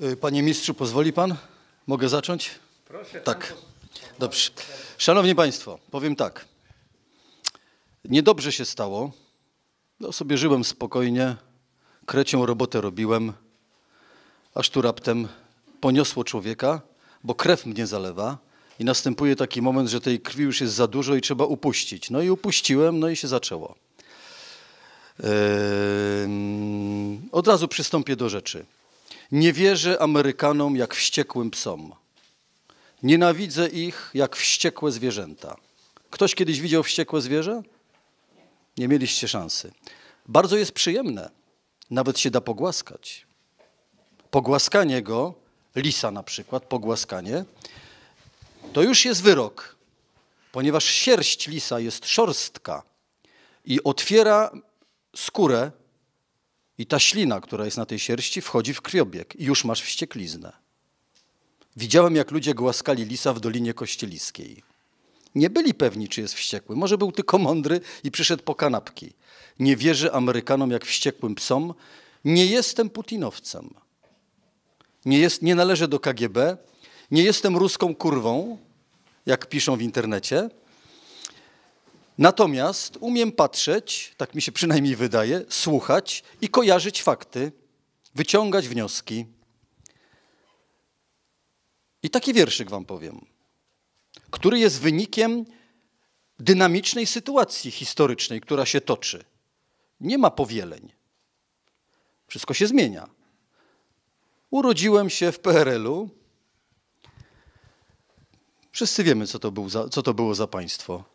Y, panie mistrzu, pozwoli pan? Mogę zacząć? Proszę. Tak. Dobrze. Szanowni Państwo, powiem tak. Niedobrze się stało. No sobie żyłem spokojnie, krecią robotę robiłem, aż tu raptem poniosło człowieka, bo krew mnie zalewa i następuje taki moment, że tej krwi już jest za dużo i trzeba upuścić. No i upuściłem, no i się zaczęło. Yy... od razu przystąpię do rzeczy. Nie wierzę Amerykanom jak wściekłym psom. Nienawidzę ich jak wściekłe zwierzęta. Ktoś kiedyś widział wściekłe zwierzę? Nie mieliście szansy. Bardzo jest przyjemne. Nawet się da pogłaskać. Pogłaskanie go, lisa na przykład, pogłaskanie, to już jest wyrok, ponieważ sierść lisa jest szorstka i otwiera skórę i ta ślina, która jest na tej sierści, wchodzi w krwiobieg i już masz wściekliznę. Widziałem, jak ludzie głaskali lisa w Dolinie Kościeliskiej. Nie byli pewni, czy jest wściekły. Może był tylko mądry i przyszedł po kanapki. Nie wierzę Amerykanom jak wściekłym psom. Nie jestem putinowcem. Nie, jest, nie należę do KGB. Nie jestem ruską kurwą, jak piszą w internecie. Natomiast umiem patrzeć, tak mi się przynajmniej wydaje, słuchać i kojarzyć fakty, wyciągać wnioski. I taki wierszyk wam powiem, który jest wynikiem dynamicznej sytuacji historycznej, która się toczy. Nie ma powieleń. Wszystko się zmienia. Urodziłem się w PRL-u. Wszyscy wiemy, co to, był za, co to było za państwo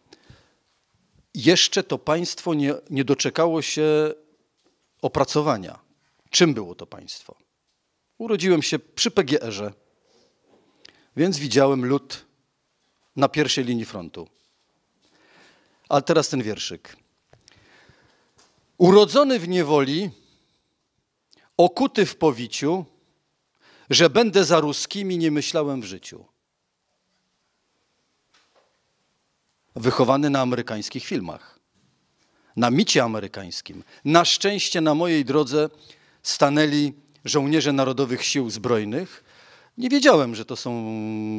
jeszcze to państwo nie, nie doczekało się opracowania. Czym było to państwo? Urodziłem się przy PGR-ze, więc widziałem lud na pierwszej linii frontu. A teraz ten wierszyk. Urodzony w niewoli, okuty w powiciu, że będę za ruskimi, nie myślałem w życiu. wychowany na amerykańskich filmach, na micie amerykańskim. Na szczęście na mojej drodze stanęli żołnierze Narodowych Sił Zbrojnych. Nie wiedziałem, że to są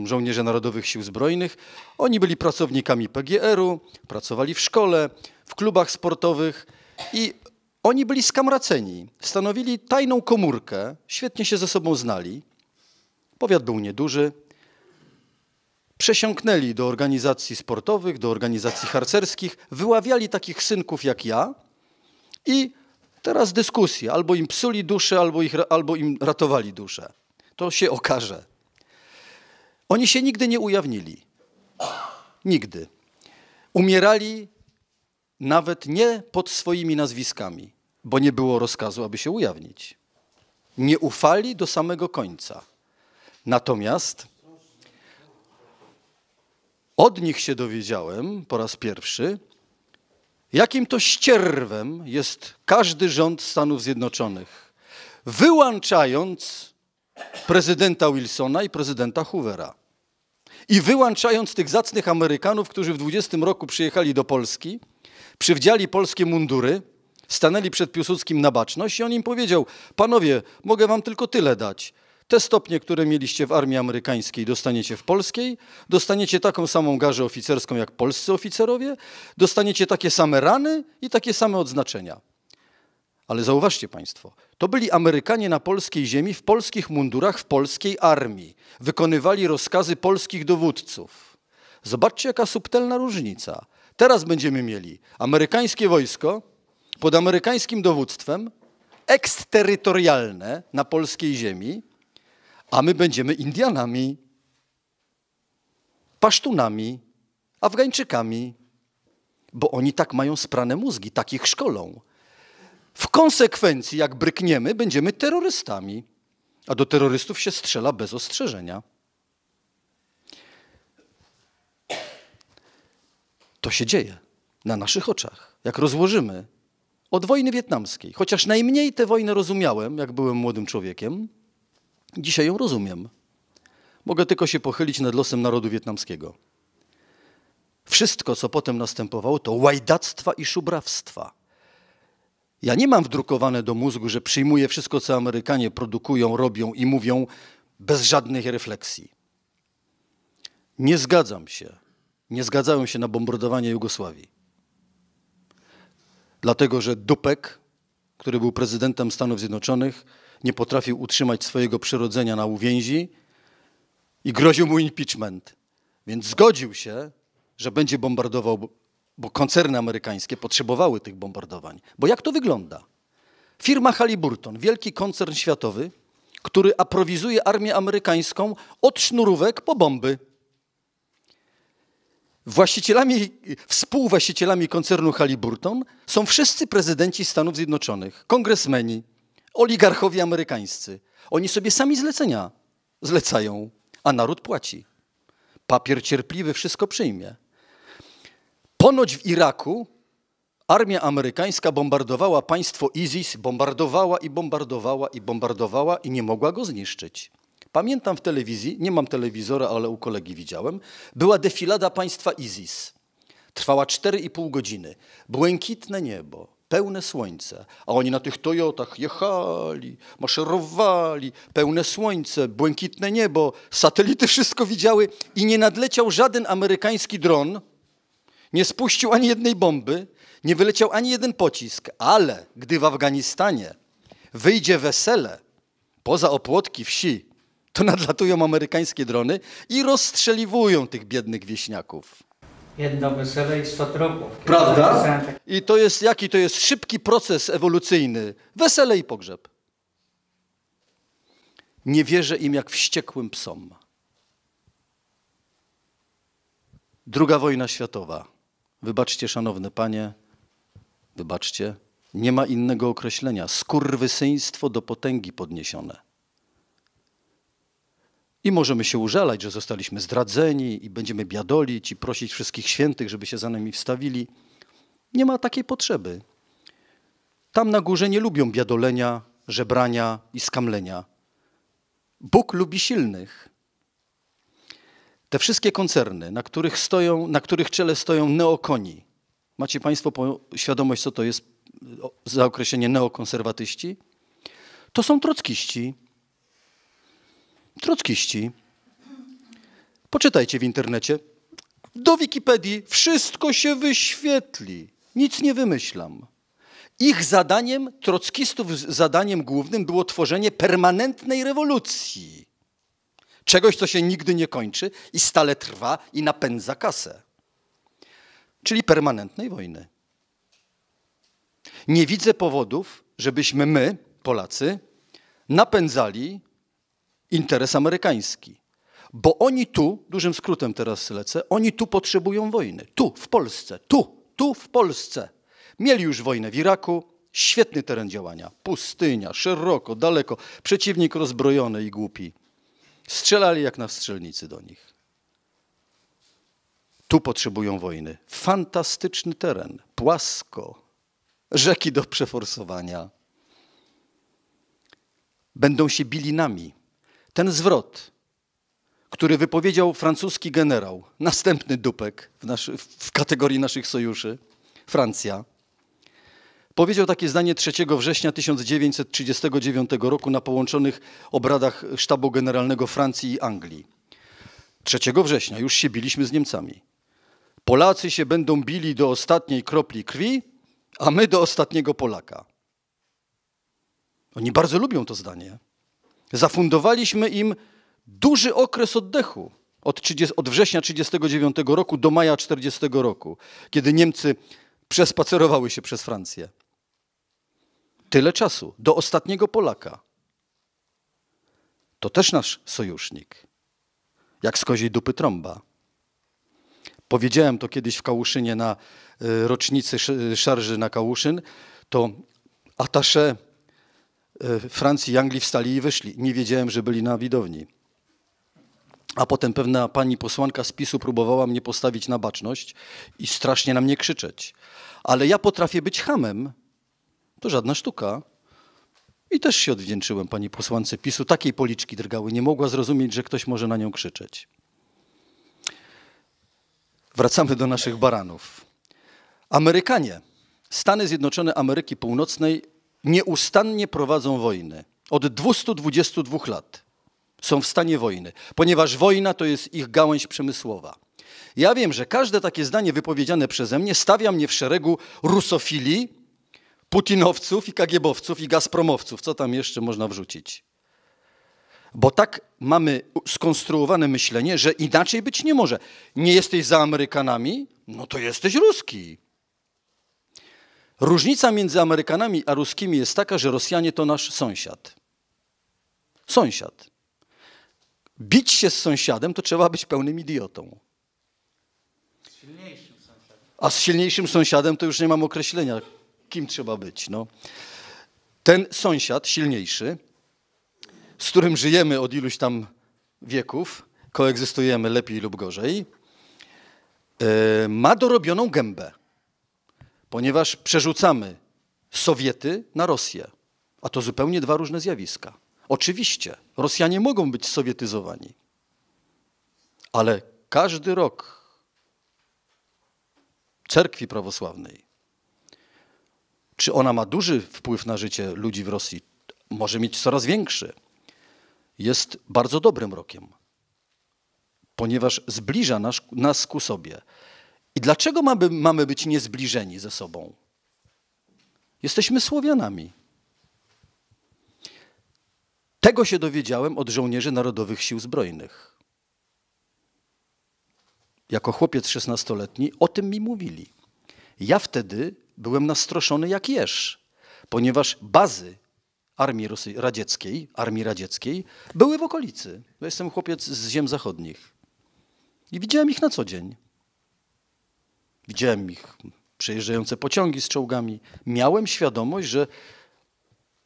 żołnierze Narodowych Sił Zbrojnych. Oni byli pracownikami PGR-u, pracowali w szkole, w klubach sportowych i oni byli skamraceni. Stanowili tajną komórkę, świetnie się ze sobą znali. Powiat był nieduży, przesiąknęli do organizacji sportowych, do organizacji harcerskich, wyławiali takich synków jak ja i teraz dyskusja: Albo im psuli duszę, albo, ich, albo im ratowali duszę. To się okaże. Oni się nigdy nie ujawnili. Nigdy. Umierali nawet nie pod swoimi nazwiskami, bo nie było rozkazu, aby się ujawnić. Nie ufali do samego końca. Natomiast od nich się dowiedziałem po raz pierwszy, jakim to ścierwem jest każdy rząd Stanów Zjednoczonych, wyłączając prezydenta Wilsona i prezydenta Hoovera. I wyłączając tych zacnych Amerykanów, którzy w 20 roku przyjechali do Polski, przywdziali polskie mundury, stanęli przed Piłsudskim na baczność i on im powiedział: Panowie, mogę wam tylko tyle dać. Te stopnie, które mieliście w armii amerykańskiej, dostaniecie w polskiej, dostaniecie taką samą garzę oficerską jak polscy oficerowie, dostaniecie takie same rany i takie same odznaczenia. Ale zauważcie Państwo, to byli Amerykanie na polskiej ziemi w polskich mundurach, w polskiej armii. Wykonywali rozkazy polskich dowódców. Zobaczcie, jaka subtelna różnica. Teraz będziemy mieli amerykańskie wojsko pod amerykańskim dowództwem, eksterytorialne na polskiej ziemi, a my będziemy Indianami, Pasztunami, Afgańczykami, bo oni tak mają sprane mózgi, takich szkolą. W konsekwencji, jak brykniemy, będziemy terrorystami, a do terrorystów się strzela bez ostrzeżenia. To się dzieje na naszych oczach, jak rozłożymy od wojny wietnamskiej. Chociaż najmniej tę wojnę rozumiałem, jak byłem młodym człowiekiem, Dzisiaj ją rozumiem. Mogę tylko się pochylić nad losem narodu wietnamskiego. Wszystko, co potem następowało, to łajdactwa i szubrawstwa. Ja nie mam wdrukowane do mózgu, że przyjmuję wszystko, co Amerykanie produkują, robią i mówią bez żadnych refleksji. Nie zgadzam się. Nie zgadzałem się na bombardowanie Jugosławii. Dlatego, że Dupek, który był prezydentem Stanów Zjednoczonych, nie potrafił utrzymać swojego przyrodzenia na uwięzi i groził mu impeachment. Więc zgodził się, że będzie bombardował, bo koncerny amerykańskie potrzebowały tych bombardowań. Bo jak to wygląda? Firma Halliburton, wielki koncern światowy, który aprowizuje armię amerykańską od sznurówek po bomby. Właścicielami, współwłaścicielami koncernu Halliburton są wszyscy prezydenci Stanów Zjednoczonych, kongresmeni, oligarchowie amerykańscy. Oni sobie sami zlecenia zlecają, a naród płaci. Papier cierpliwy wszystko przyjmie. Ponoć w Iraku armia amerykańska bombardowała państwo ISIS, bombardowała i bombardowała i bombardowała i nie mogła go zniszczyć. Pamiętam w telewizji, nie mam telewizora, ale u kolegi widziałem, była defilada państwa ISIS. Trwała 4,5 godziny. Błękitne niebo, pełne słońce, a oni na tych Toyotach jechali, maszerowali, pełne słońce, błękitne niebo, satelity wszystko widziały i nie nadleciał żaden amerykański dron, nie spuścił ani jednej bomby, nie wyleciał ani jeden pocisk, ale gdy w Afganistanie wyjdzie wesele poza opłotki wsi, to nadlatują amerykańskie drony i rozstrzeliwują tych biednych wieśniaków jedno wesele i sto trupów. Prawda? I to jest, jaki to jest szybki proces ewolucyjny. Wesele i pogrzeb. Nie wierzę im jak wściekłym psom. Druga wojna światowa. Wybaczcie, szanowny panie, wybaczcie, nie ma innego określenia. Skurwysyństwo do potęgi podniesione. I możemy się użalać, że zostaliśmy zdradzeni i będziemy biadolić i prosić wszystkich świętych, żeby się za nami wstawili. Nie ma takiej potrzeby. Tam na górze nie lubią biadolenia, żebrania i skamlenia. Bóg lubi silnych. Te wszystkie koncerny, na których, stoją, na których czele stoją neokoni. Macie Państwo świadomość, co to jest za określenie neokonserwatyści? To są trockiści Trockiści. Poczytajcie w internecie. Do Wikipedii wszystko się wyświetli. Nic nie wymyślam. Ich zadaniem, trockistów zadaniem głównym było tworzenie permanentnej rewolucji. Czegoś, co się nigdy nie kończy i stale trwa i napędza kasę. Czyli permanentnej wojny. Nie widzę powodów, żebyśmy my, Polacy, napędzali interes amerykański. Bo oni tu, dużym skrótem teraz lecę, oni tu potrzebują wojny. Tu, w Polsce. Tu, tu, w Polsce. Mieli już wojnę w Iraku, świetny teren działania. Pustynia, szeroko, daleko, przeciwnik rozbrojony i głupi. Strzelali jak na strzelnicy do nich. Tu potrzebują wojny. Fantastyczny teren, płasko, rzeki do przeforsowania. Będą się bili nami. Ten zwrot, który wypowiedział francuski generał, następny dupek w, naszy, w kategorii naszych sojuszy, Francja, powiedział takie zdanie 3 września 1939 roku na połączonych obradach sztabu generalnego Francji i Anglii. 3 września już się biliśmy z Niemcami. Polacy się będą bili do ostatniej kropli krwi, a my do ostatniego Polaka. Oni bardzo lubią to zdanie. Zafundowaliśmy im duży okres oddechu od, 30, od września 1939 roku do maja 40 roku, kiedy Niemcy przespacerowały się przez Francję. Tyle czasu, do ostatniego Polaka. To też nasz sojusznik, jak z koziej dupy trąba. Powiedziałem to kiedyś w Kałuszynie na y, rocznicy y, szarży na Kałuszyn, to atasze Y, Francji i Anglii wstali i wyszli. Nie wiedziałem, że byli na widowni. A potem pewna pani posłanka z PiSu próbowała mnie postawić na baczność i strasznie na mnie krzyczeć. Ale ja potrafię być hamem. To żadna sztuka. I też się odwdzięczyłem pani posłance PiSu. Takiej policzki drgały. Nie mogła zrozumieć, że ktoś może na nią krzyczeć. Wracamy do naszych baranów. Amerykanie. Stany Zjednoczone Ameryki Północnej nieustannie prowadzą wojny. Od 222 lat są w stanie wojny, ponieważ wojna to jest ich gałęź przemysłowa. Ja wiem, że każde takie zdanie wypowiedziane przeze mnie stawia mnie w szeregu rusofili, putinowców i kagiebowców i gazpromowców. Co tam jeszcze można wrzucić? Bo tak mamy skonstruowane myślenie, że inaczej być nie może. Nie jesteś za Amerykanami? No to jesteś ruski. Różnica między Amerykanami a Ruskimi jest taka, że Rosjanie to nasz sąsiad. Sąsiad. Bić się z sąsiadem to trzeba być pełnym idiotą. Silniejszym sąsiadem. A z silniejszym sąsiadem to już nie mam określenia, kim trzeba być. No. Ten sąsiad silniejszy, z którym żyjemy od iluś tam wieków, koegzystujemy lepiej lub gorzej, e, ma dorobioną gębę ponieważ przerzucamy Sowiety na Rosję. A to zupełnie dwa różne zjawiska. Oczywiście, Rosjanie mogą być sowietyzowani, ale każdy rok cerkwi prawosławnej, czy ona ma duży wpływ na życie ludzi w Rosji, może mieć coraz większy, jest bardzo dobrym rokiem, ponieważ zbliża nas, nas ku sobie. I dlaczego mamy, mamy być niezbliżeni ze sobą? Jesteśmy Słowianami. Tego się dowiedziałem od żołnierzy Narodowych Sił Zbrojnych. Jako chłopiec szesnastoletni o tym mi mówili. Ja wtedy byłem nastroszony jak jeż, ponieważ bazy Armii Rosy Radzieckiej, Armii Radzieckiej były w okolicy. Ja jestem chłopiec z ziem zachodnich. I widziałem ich na co dzień widziałem ich przejeżdżające pociągi z czołgami, miałem świadomość, że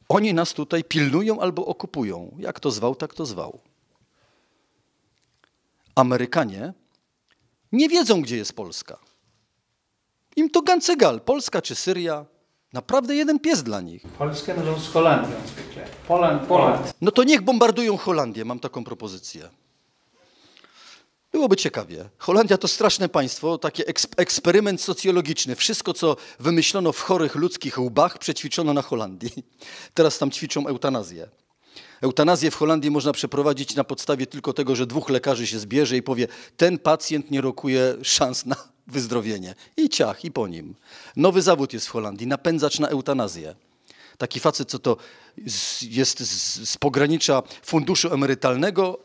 oni nas tutaj pilnują albo okupują. Jak to zwał, tak to zwał. Amerykanie nie wiedzą, gdzie jest Polska. Im to gancegal, Polska czy Syria. Naprawdę jeden pies dla nich. Polskę mylą z Holandią zwykle. Poland, Poland. No to niech bombardują Holandię, mam taką propozycję. Byłoby ciekawie. Holandia to straszne państwo, taki eksperyment socjologiczny. Wszystko, co wymyślono w chorych ludzkich łbach, przećwiczono na Holandii. Teraz tam ćwiczą eutanazję. Eutanazję w Holandii można przeprowadzić na podstawie tylko tego, że dwóch lekarzy się zbierze i powie, ten pacjent nie rokuje szans na wyzdrowienie. I ciach, i po nim. Nowy zawód jest w Holandii, napędzacz na eutanazję. Taki facet, co to jest z, z pogranicza funduszu emerytalnego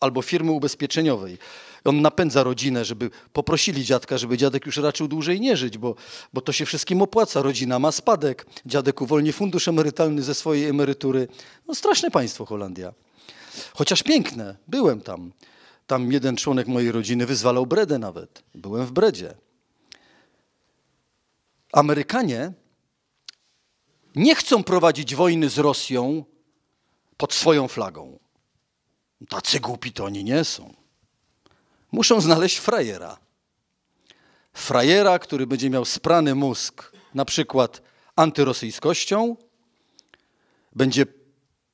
albo firmy ubezpieczeniowej on napędza rodzinę, żeby poprosili dziadka, żeby dziadek już raczył dłużej nie żyć, bo, bo to się wszystkim opłaca. Rodzina ma spadek, dziadek uwolni fundusz emerytalny ze swojej emerytury. No straszne państwo Holandia. Chociaż piękne, byłem tam. Tam jeden członek mojej rodziny wyzwalał bredę nawet. Byłem w bredzie. Amerykanie nie chcą prowadzić wojny z Rosją pod swoją flagą. Tacy głupi to oni nie są. Muszą znaleźć frajera. Frajera, który będzie miał sprany mózg, na przykład antyrosyjskością, będzie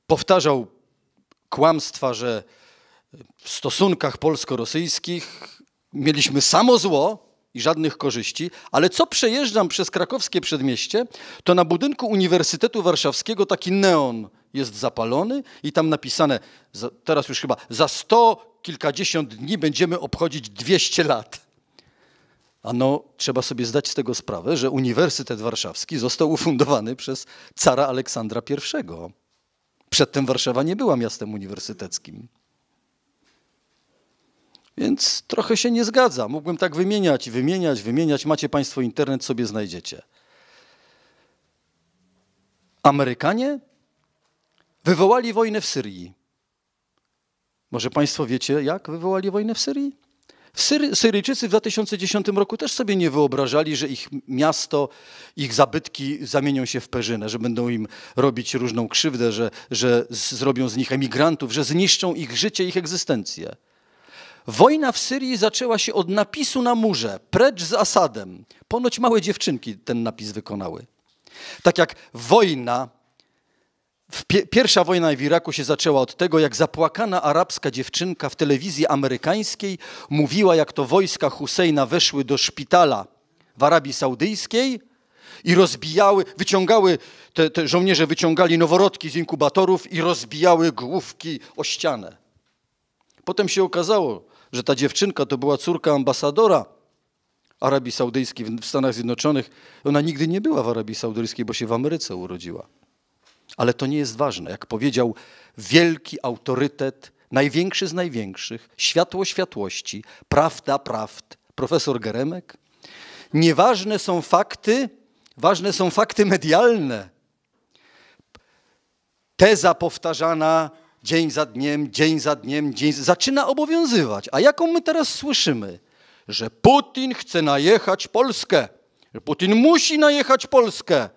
powtarzał kłamstwa, że w stosunkach polsko-rosyjskich mieliśmy samo zło i żadnych korzyści, ale co przejeżdżam przez krakowskie przedmieście, to na budynku Uniwersytetu Warszawskiego taki neon jest zapalony i tam napisane, teraz już chyba, za 100 kilkadziesiąt dni będziemy obchodzić 200 lat. Ano, trzeba sobie zdać z tego sprawę, że Uniwersytet Warszawski został ufundowany przez cara Aleksandra I. Przedtem Warszawa nie była miastem uniwersyteckim. Więc trochę się nie zgadza. Mógłbym tak wymieniać, wymieniać, wymieniać. Macie Państwo internet, sobie znajdziecie. Amerykanie wywołali wojnę w Syrii. Może Państwo wiecie, jak wywołali wojnę w Syrii? W Syry, Syryjczycy w 2010 roku też sobie nie wyobrażali, że ich miasto, ich zabytki zamienią się w Perzynę, że będą im robić różną krzywdę, że, że zrobią z nich emigrantów, że zniszczą ich życie, ich egzystencję. Wojna w Syrii zaczęła się od napisu na murze: precz z Asadem. Ponoć małe dziewczynki ten napis wykonały. Tak jak wojna Pierwsza wojna w Iraku się zaczęła od tego, jak zapłakana arabska dziewczynka w telewizji amerykańskiej mówiła, jak to wojska Husseina weszły do szpitala w Arabii Saudyjskiej i rozbijały, wyciągały, te, te żołnierze wyciągali noworodki z inkubatorów i rozbijały główki o ścianę. Potem się okazało, że ta dziewczynka to była córka ambasadora Arabii Saudyjskiej w Stanach Zjednoczonych. Ona nigdy nie była w Arabii Saudyjskiej, bo się w Ameryce urodziła. Ale to nie jest ważne. Jak powiedział wielki autorytet, największy z największych, światło światłości, prawda prawd, profesor Geremek, nieważne są fakty, ważne są fakty medialne. Teza powtarzana dzień za dniem, dzień za dniem, dzień zaczyna obowiązywać. A jaką my teraz słyszymy? Że Putin chce najechać Polskę. Że Putin musi najechać Polskę.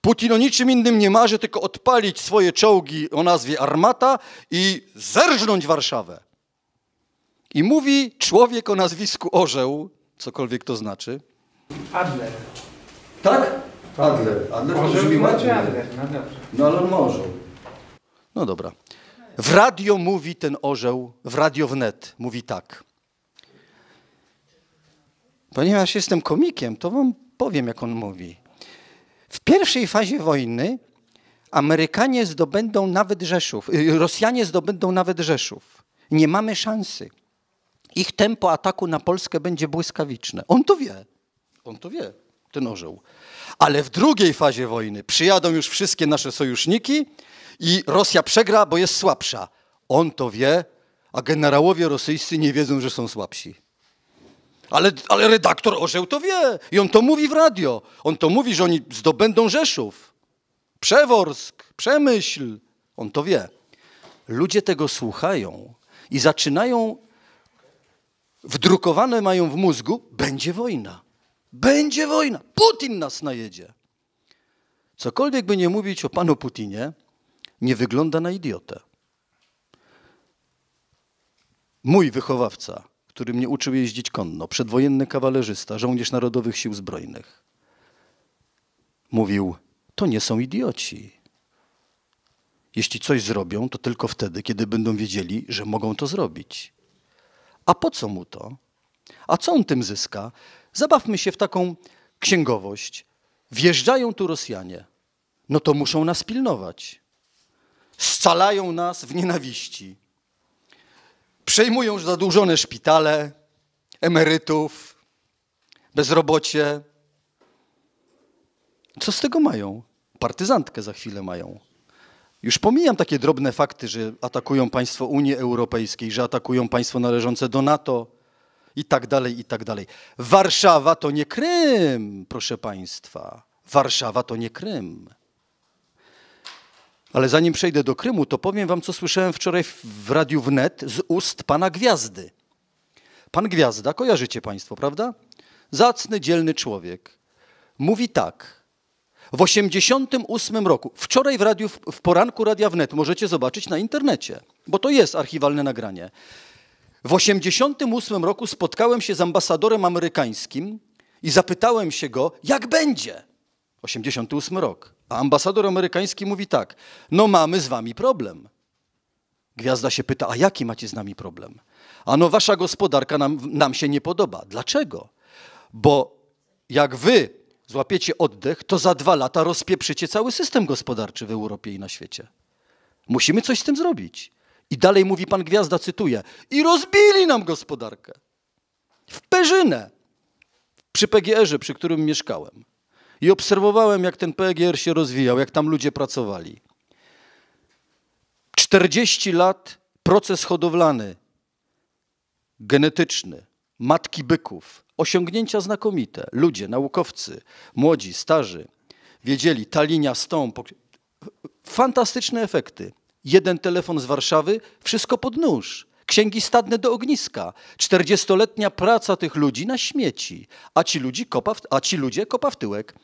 Putin o niczym innym nie marzy, tylko odpalić swoje czołgi o nazwie Armata i zerżnąć Warszawę. I mówi człowiek o nazwisku Orzeł, cokolwiek to znaczy. Adler. Tak? tak. Adler. Adler mi brzmi Adler, no dobrze. No ale może. No dobra. W radio mówi ten orzeł, w radio wnet mówi tak. Ponieważ jestem komikiem, to wam powiem, jak on mówi. W pierwszej fazie wojny Amerykanie zdobędą nawet Rzeszów, y, Rosjanie zdobędą nawet Rzeszów. Nie mamy szansy. Ich tempo ataku na Polskę będzie błyskawiczne. On to wie. On to wie, ten orzeł. Ale w drugiej fazie wojny przyjadą już wszystkie nasze sojuszniki i Rosja przegra, bo jest słabsza. On to wie, a generałowie rosyjscy nie wiedzą, że są słabsi. Ale, ale redaktor Orzeł to wie i on to mówi w radio. On to mówi, że oni zdobędą Rzeszów, Przeworsk, Przemyśl. On to wie. Ludzie tego słuchają i zaczynają, wdrukowane mają w mózgu, będzie wojna. Będzie wojna. Putin nas najedzie. Cokolwiek by nie mówić o panu Putinie, nie wygląda na idiotę. Mój wychowawca, który mnie uczył jeździć konno, przedwojenny kawalerzysta, żołnierz Narodowych Sił Zbrojnych. Mówił, to nie są idioci. Jeśli coś zrobią, to tylko wtedy, kiedy będą wiedzieli, że mogą to zrobić. A po co mu to? A co on tym zyska? Zabawmy się w taką księgowość. Wjeżdżają tu Rosjanie. No to muszą nas pilnować. Scalają nas w nienawiści przejmują zadłużone szpitale, emerytów, bezrobocie. Co z tego mają? Partyzantkę za chwilę mają. Już pomijam takie drobne fakty, że atakują państwo Unii Europejskiej, że atakują państwo należące do NATO i tak dalej, i tak dalej. Warszawa to nie Krym, proszę państwa. Warszawa to nie Krym. Ale zanim przejdę do Krymu, to powiem wam, co słyszałem wczoraj w Radiu Wnet z ust pana Gwiazdy. Pan Gwiazda, kojarzycie państwo, prawda? Zacny, dzielny człowiek. Mówi tak. W 1988 roku, wczoraj w, radiu, w poranku Radia Wnet, możecie zobaczyć na internecie, bo to jest archiwalne nagranie. W 1988 roku spotkałem się z ambasadorem amerykańskim i zapytałem się go, jak będzie. 88 rok. A ambasador amerykański mówi tak: No, mamy z wami problem. Gwiazda się pyta: A jaki macie z nami problem? A no, wasza gospodarka nam, nam się nie podoba. Dlaczego? Bo jak wy złapiecie oddech, to za dwa lata rozpieprzycie cały system gospodarczy w Europie i na świecie. Musimy coś z tym zrobić. I dalej mówi pan Gwiazda, cytuję, i rozbili nam gospodarkę. W Perzynę. Przy PGR-ze, przy którym mieszkałem i obserwowałem, jak ten PGR się rozwijał, jak tam ludzie pracowali. 40 lat proces hodowlany, genetyczny, matki byków, osiągnięcia znakomite. Ludzie, naukowcy, młodzi, starzy, wiedzieli, ta linia z tą. Fantastyczne efekty. Jeden telefon z Warszawy, wszystko pod nóż księgi stadne do ogniska. Czterdziestoletnia praca tych ludzi na śmieci, a ci, ludzi kopa w, a ci ludzie kopa w tyłek.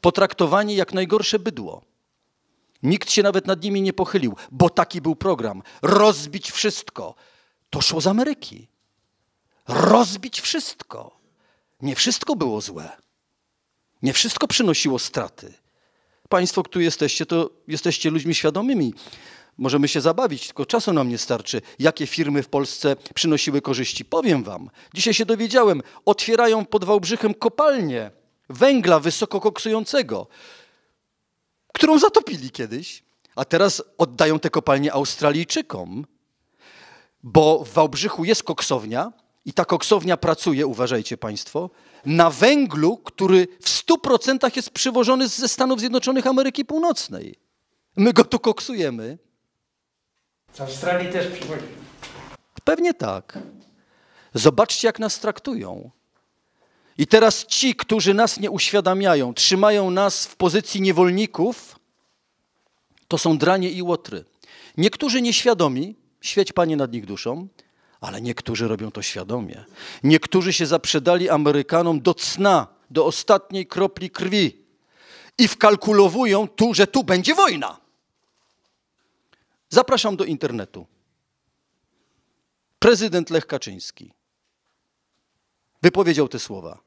Potraktowani jak najgorsze bydło. Nikt się nawet nad nimi nie pochylił, bo taki był program. Rozbić wszystko. To szło z Ameryki. Rozbić wszystko. Nie wszystko było złe. Nie wszystko przynosiło straty. Państwo, którzy jesteście, to jesteście ludźmi świadomymi. Możemy się zabawić, tylko czasu nam nie starczy. Jakie firmy w Polsce przynosiły korzyści? Powiem wam. Dzisiaj się dowiedziałem. Otwierają pod Wałbrzychem kopalnię węgla wysokokoksującego, którą zatopili kiedyś, a teraz oddają te kopalnie Australijczykom, bo w Wałbrzychu jest koksownia i ta koksownia pracuje, uważajcie Państwo, na węglu, który w 100% jest przywożony ze Stanów Zjednoczonych Ameryki Północnej. My go tu koksujemy, z Australii też przywozi. Pewnie tak. Zobaczcie, jak nas traktują. I teraz ci, którzy nas nie uświadamiają, trzymają nas w pozycji niewolników, to są dranie i łotry. Niektórzy nieświadomi, świeć Panie nad nich duszą, ale niektórzy robią to świadomie. Niektórzy się zaprzedali Amerykanom do cna, do ostatniej kropli krwi i wkalkulowują tu, że tu będzie wojna. Zapraszam do internetu. Prezydent Lech Kaczyński wypowiedział te słowa.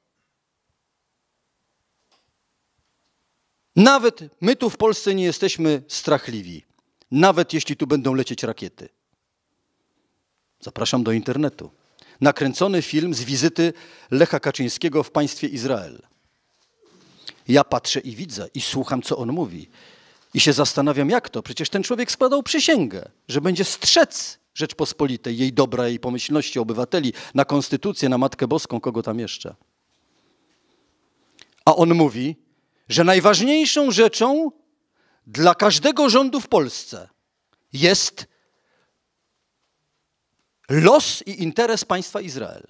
Nawet my tu w Polsce nie jesteśmy strachliwi, nawet jeśli tu będą lecieć rakiety. Zapraszam do internetu. Nakręcony film z wizyty Lecha Kaczyńskiego w państwie Izrael. Ja patrzę i widzę i słucham, co on mówi. I się zastanawiam, jak to? Przecież ten człowiek składał przysięgę, że będzie strzec Rzeczpospolitej, jej dobra, jej pomyślności obywateli, na Konstytucję, na Matkę Boską, kogo tam jeszcze. A on mówi, że najważniejszą rzeczą dla każdego rządu w Polsce jest los i interes państwa Izrael.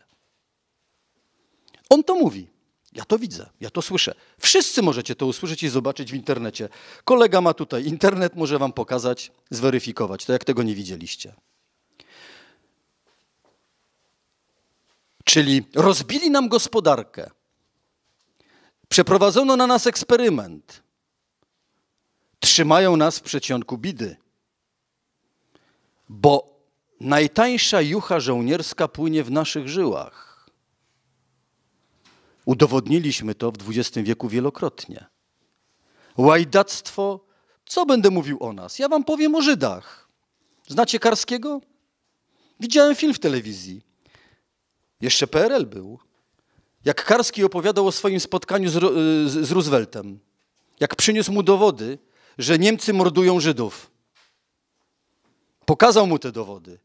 On to mówi. Ja to widzę, ja to słyszę. Wszyscy możecie to usłyszeć i zobaczyć w internecie. Kolega ma tutaj internet, może wam pokazać, zweryfikować to, jak tego nie widzieliście. Czyli rozbili nam gospodarkę. Przeprowadzono na nas eksperyment. Trzymają nas w przeciągu bidy. Bo najtańsza jucha żołnierska płynie w naszych żyłach. Udowodniliśmy to w XX wieku wielokrotnie. Łajdactwo, co będę mówił o nas? Ja wam powiem o Żydach. Znacie Karskiego? Widziałem film w telewizji. Jeszcze PRL był. Jak Karski opowiadał o swoim spotkaniu z, y, z, z Rooseveltem, jak przyniósł mu dowody, że Niemcy mordują Żydów. Pokazał mu te dowody.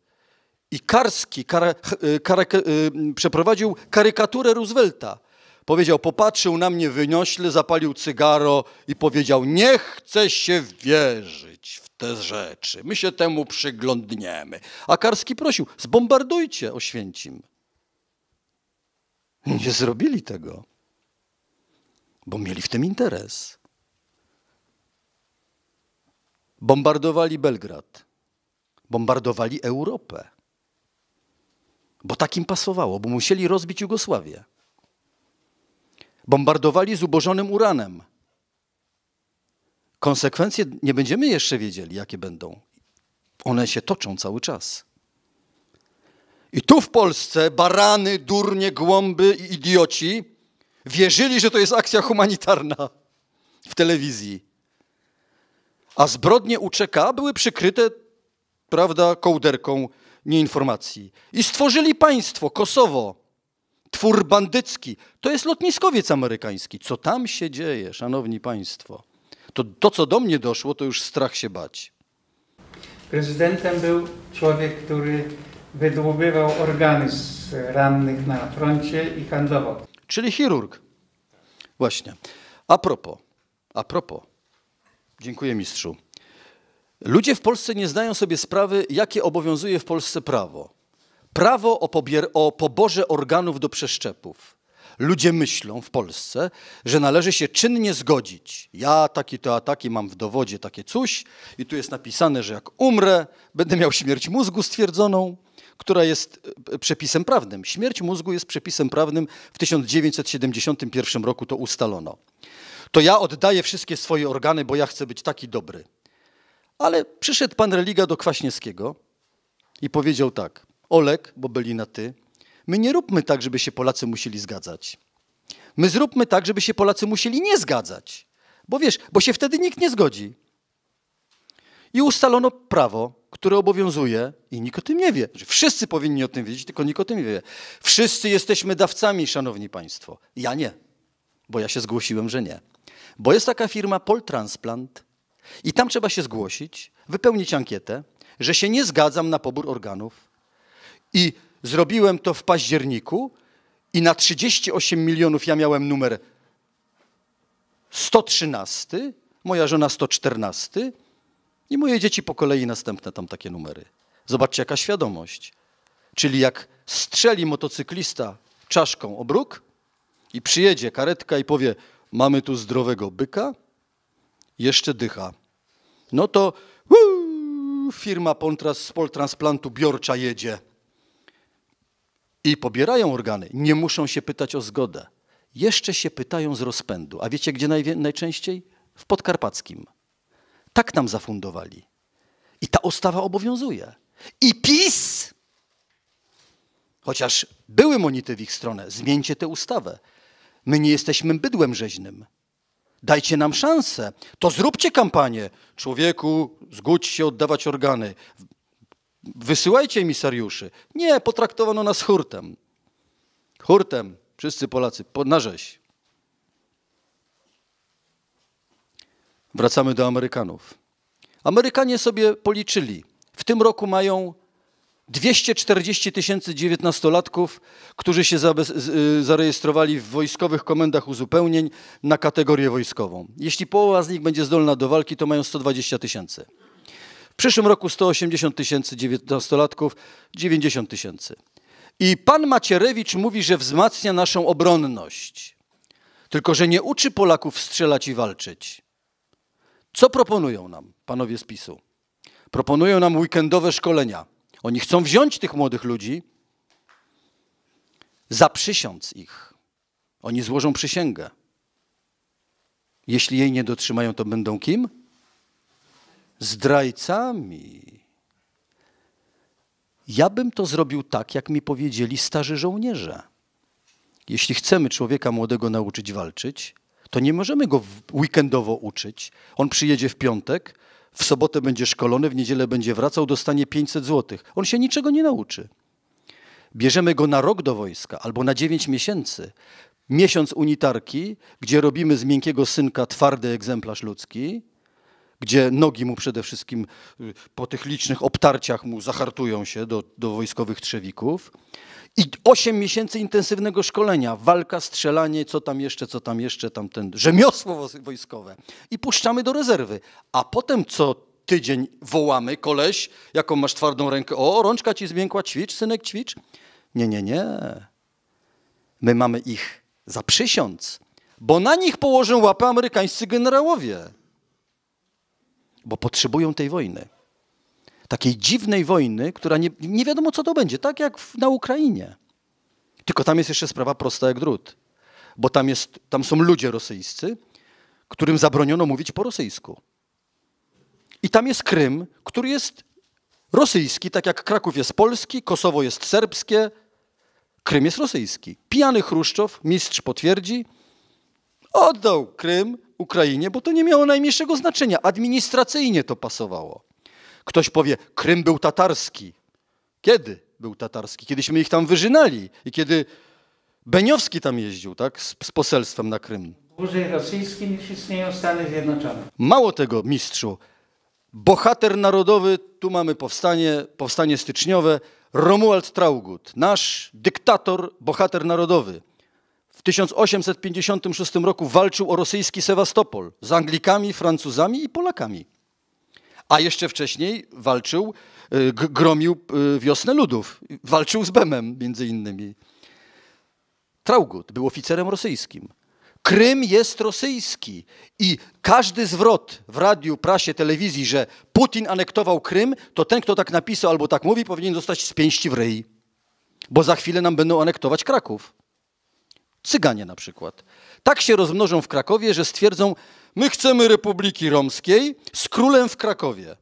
I Karski kar, y, kar, kar, y, przeprowadził karykaturę Roosevelta. Powiedział, popatrzył na mnie wyniośle, zapalił cygaro i powiedział, nie chce się wierzyć w te rzeczy. My się temu przyglądniemy. A Karski prosił, zbombardujcie Oświęcim. Nie zrobili tego, bo mieli w tym interes. Bombardowali Belgrad, bombardowali Europę, bo tak im pasowało, bo musieli rozbić Jugosławię. Bombardowali zubożonym uranem. Konsekwencje nie będziemy jeszcze wiedzieli, jakie będą. One się toczą cały czas. I tu w Polsce barany, durnie, głąby i idioci wierzyli, że to jest akcja humanitarna w telewizji. A zbrodnie UCK były przykryte, prawda, kołderką nieinformacji. I stworzyli państwo, Kosowo, twór bandycki. To jest lotniskowiec amerykański. Co tam się dzieje, szanowni państwo? To, to co do mnie doszło, to już strach się bać. Prezydentem był człowiek, który wydłubywał organy z rannych na froncie i handlował. Czyli chirurg. Właśnie. A propos, a propos. Dziękuję mistrzu. Ludzie w Polsce nie zdają sobie sprawy, jakie obowiązuje w Polsce prawo. Prawo o, pobier- o poborze organów do przeszczepów. Ludzie myślą w Polsce, że należy się czynnie zgodzić. Ja taki to, a taki mam w dowodzie takie coś i tu jest napisane, że jak umrę, będę miał śmierć mózgu stwierdzoną, która jest e, przepisem prawnym. Śmierć mózgu jest przepisem prawnym. W 1971 roku to ustalono. To ja oddaję wszystkie swoje organy, bo ja chcę być taki dobry. Ale przyszedł pan religa do Kwaśniewskiego i powiedział tak – Olek, bo byli na ty. My nie róbmy tak, żeby się Polacy musieli zgadzać. My zróbmy tak, żeby się Polacy musieli nie zgadzać. Bo wiesz, bo się wtedy nikt nie zgodzi. I ustalono prawo, które obowiązuje i nikt o tym nie wie. Znaczy, wszyscy powinni o tym wiedzieć, tylko nikt o tym nie wie. Wszyscy jesteśmy dawcami, szanowni państwo. Ja nie, bo ja się zgłosiłem, że nie. Bo jest taka firma Poltransplant i tam trzeba się zgłosić, wypełnić ankietę, że się nie zgadzam na pobór organów, i zrobiłem to w październiku i na 38 milionów ja miałem numer 113, moja żona 114 i moje dzieci po kolei następne tam takie numery. Zobaczcie, jaka świadomość. Czyli jak strzeli motocyklista czaszką o bruk i przyjedzie karetka i powie: Mamy tu zdrowego byka, jeszcze dycha. No to uu, firma z Poltransplantu biorcza jedzie i pobierają organy, nie muszą się pytać o zgodę. Jeszcze się pytają z rozpędu. A wiecie gdzie najczęściej? W Podkarpackim. Tak nam zafundowali. I ta ustawa obowiązuje. I PiS, chociaż były monity w ich stronę, zmieńcie tę ustawę. My nie jesteśmy bydłem rzeźnym. Dajcie nam szansę. To zróbcie kampanię. Człowieku, zgódź się oddawać organy wysyłajcie emisariuszy. Nie, potraktowano nas hurtem. Hurtem, wszyscy Polacy, na rzeź. Wracamy do Amerykanów. Amerykanie sobie policzyli. W tym roku mają 240 tysięcy dziewiętnastolatków, którzy się y, zarejestrowali w wojskowych komendach uzupełnień na kategorię wojskową. Jeśli połowa z nich będzie zdolna do walki, to mają 120 tysięcy. W przyszłym roku 180 tysięcy dziewiętnastolatków, 90 tysięcy. I pan Macierewicz mówi, że wzmacnia naszą obronność, tylko że nie uczy Polaków strzelać i walczyć. Co proponują nam panowie z PiSu? Proponują nam weekendowe szkolenia. Oni chcą wziąć tych młodych ludzi, zaprzysiąc ich. Oni złożą przysięgę. Jeśli jej nie dotrzymają, to będą kim? zdrajcami. Ja bym to zrobił tak, jak mi powiedzieli starzy żołnierze. Jeśli chcemy człowieka młodego nauczyć walczyć, to nie możemy go weekendowo uczyć. On przyjedzie w piątek, w sobotę będzie szkolony, w niedzielę będzie wracał, dostanie 500 zł. On się niczego nie nauczy. Bierzemy go na rok do wojska albo na 9 miesięcy. Miesiąc unitarki, gdzie robimy z miękkiego synka twardy egzemplarz ludzki, gdzie nogi mu przede wszystkim y, po tych licznych obtarciach mu zahartują się do, do wojskowych trzewików. I 8 miesięcy intensywnego szkolenia, walka, strzelanie, co tam jeszcze, co tam jeszcze, tamten rzemiosło wojskowe. I puszczamy do rezerwy. A potem co tydzień wołamy, koleś, jaką masz twardą rękę, o, rączka ci zmiękła, ćwicz, synek, ćwicz. Nie, nie, nie. My mamy ich za bo na nich położą łapę amerykańscy generałowie bo potrzebują tej wojny. Takiej dziwnej wojny, która nie, nie wiadomo, co to będzie, tak jak w, na Ukrainie. Tylko tam jest jeszcze sprawa prosta jak drut, bo tam, jest, tam są ludzie rosyjscy, którym zabroniono mówić po rosyjsku. I tam jest Krym, który jest rosyjski, tak jak Kraków jest polski, Kosowo jest serbskie, Krym jest rosyjski. Pijany Chruszczow, mistrz potwierdzi, oddał Krym Ukrainie, bo to nie miało najmniejszego znaczenia. Administracyjnie to pasowało. Ktoś powie, Krym był tatarski. Kiedy był tatarski? Kiedyśmy ich tam wyżynali i kiedy Beniowski tam jeździł, tak, z, z poselstwem na Krym. Dłużej rosyjski, niż istnieją Stany Zjednoczone. Mało tego, mistrzu. Bohater narodowy, tu mamy powstanie, powstanie styczniowe, Romuald Traugut, nasz dyktator, bohater narodowy. 1856 roku walczył o rosyjski Sewastopol z Anglikami, Francuzami i Polakami. A jeszcze wcześniej walczył, y, gromił y, wiosnę ludów. Walczył z Bemem między innymi. Traugut był oficerem rosyjskim. Krym jest rosyjski i każdy zwrot w radiu, prasie, telewizji, że Putin anektował Krym, to ten, kto tak napisał albo tak mówi, powinien zostać z pięści w ryj. Bo za chwilę nam będą anektować Kraków. Cyganie na przykład. Tak się rozmnożą w Krakowie, że stwierdzą, my chcemy Republiki Romskiej z królem w Krakowie.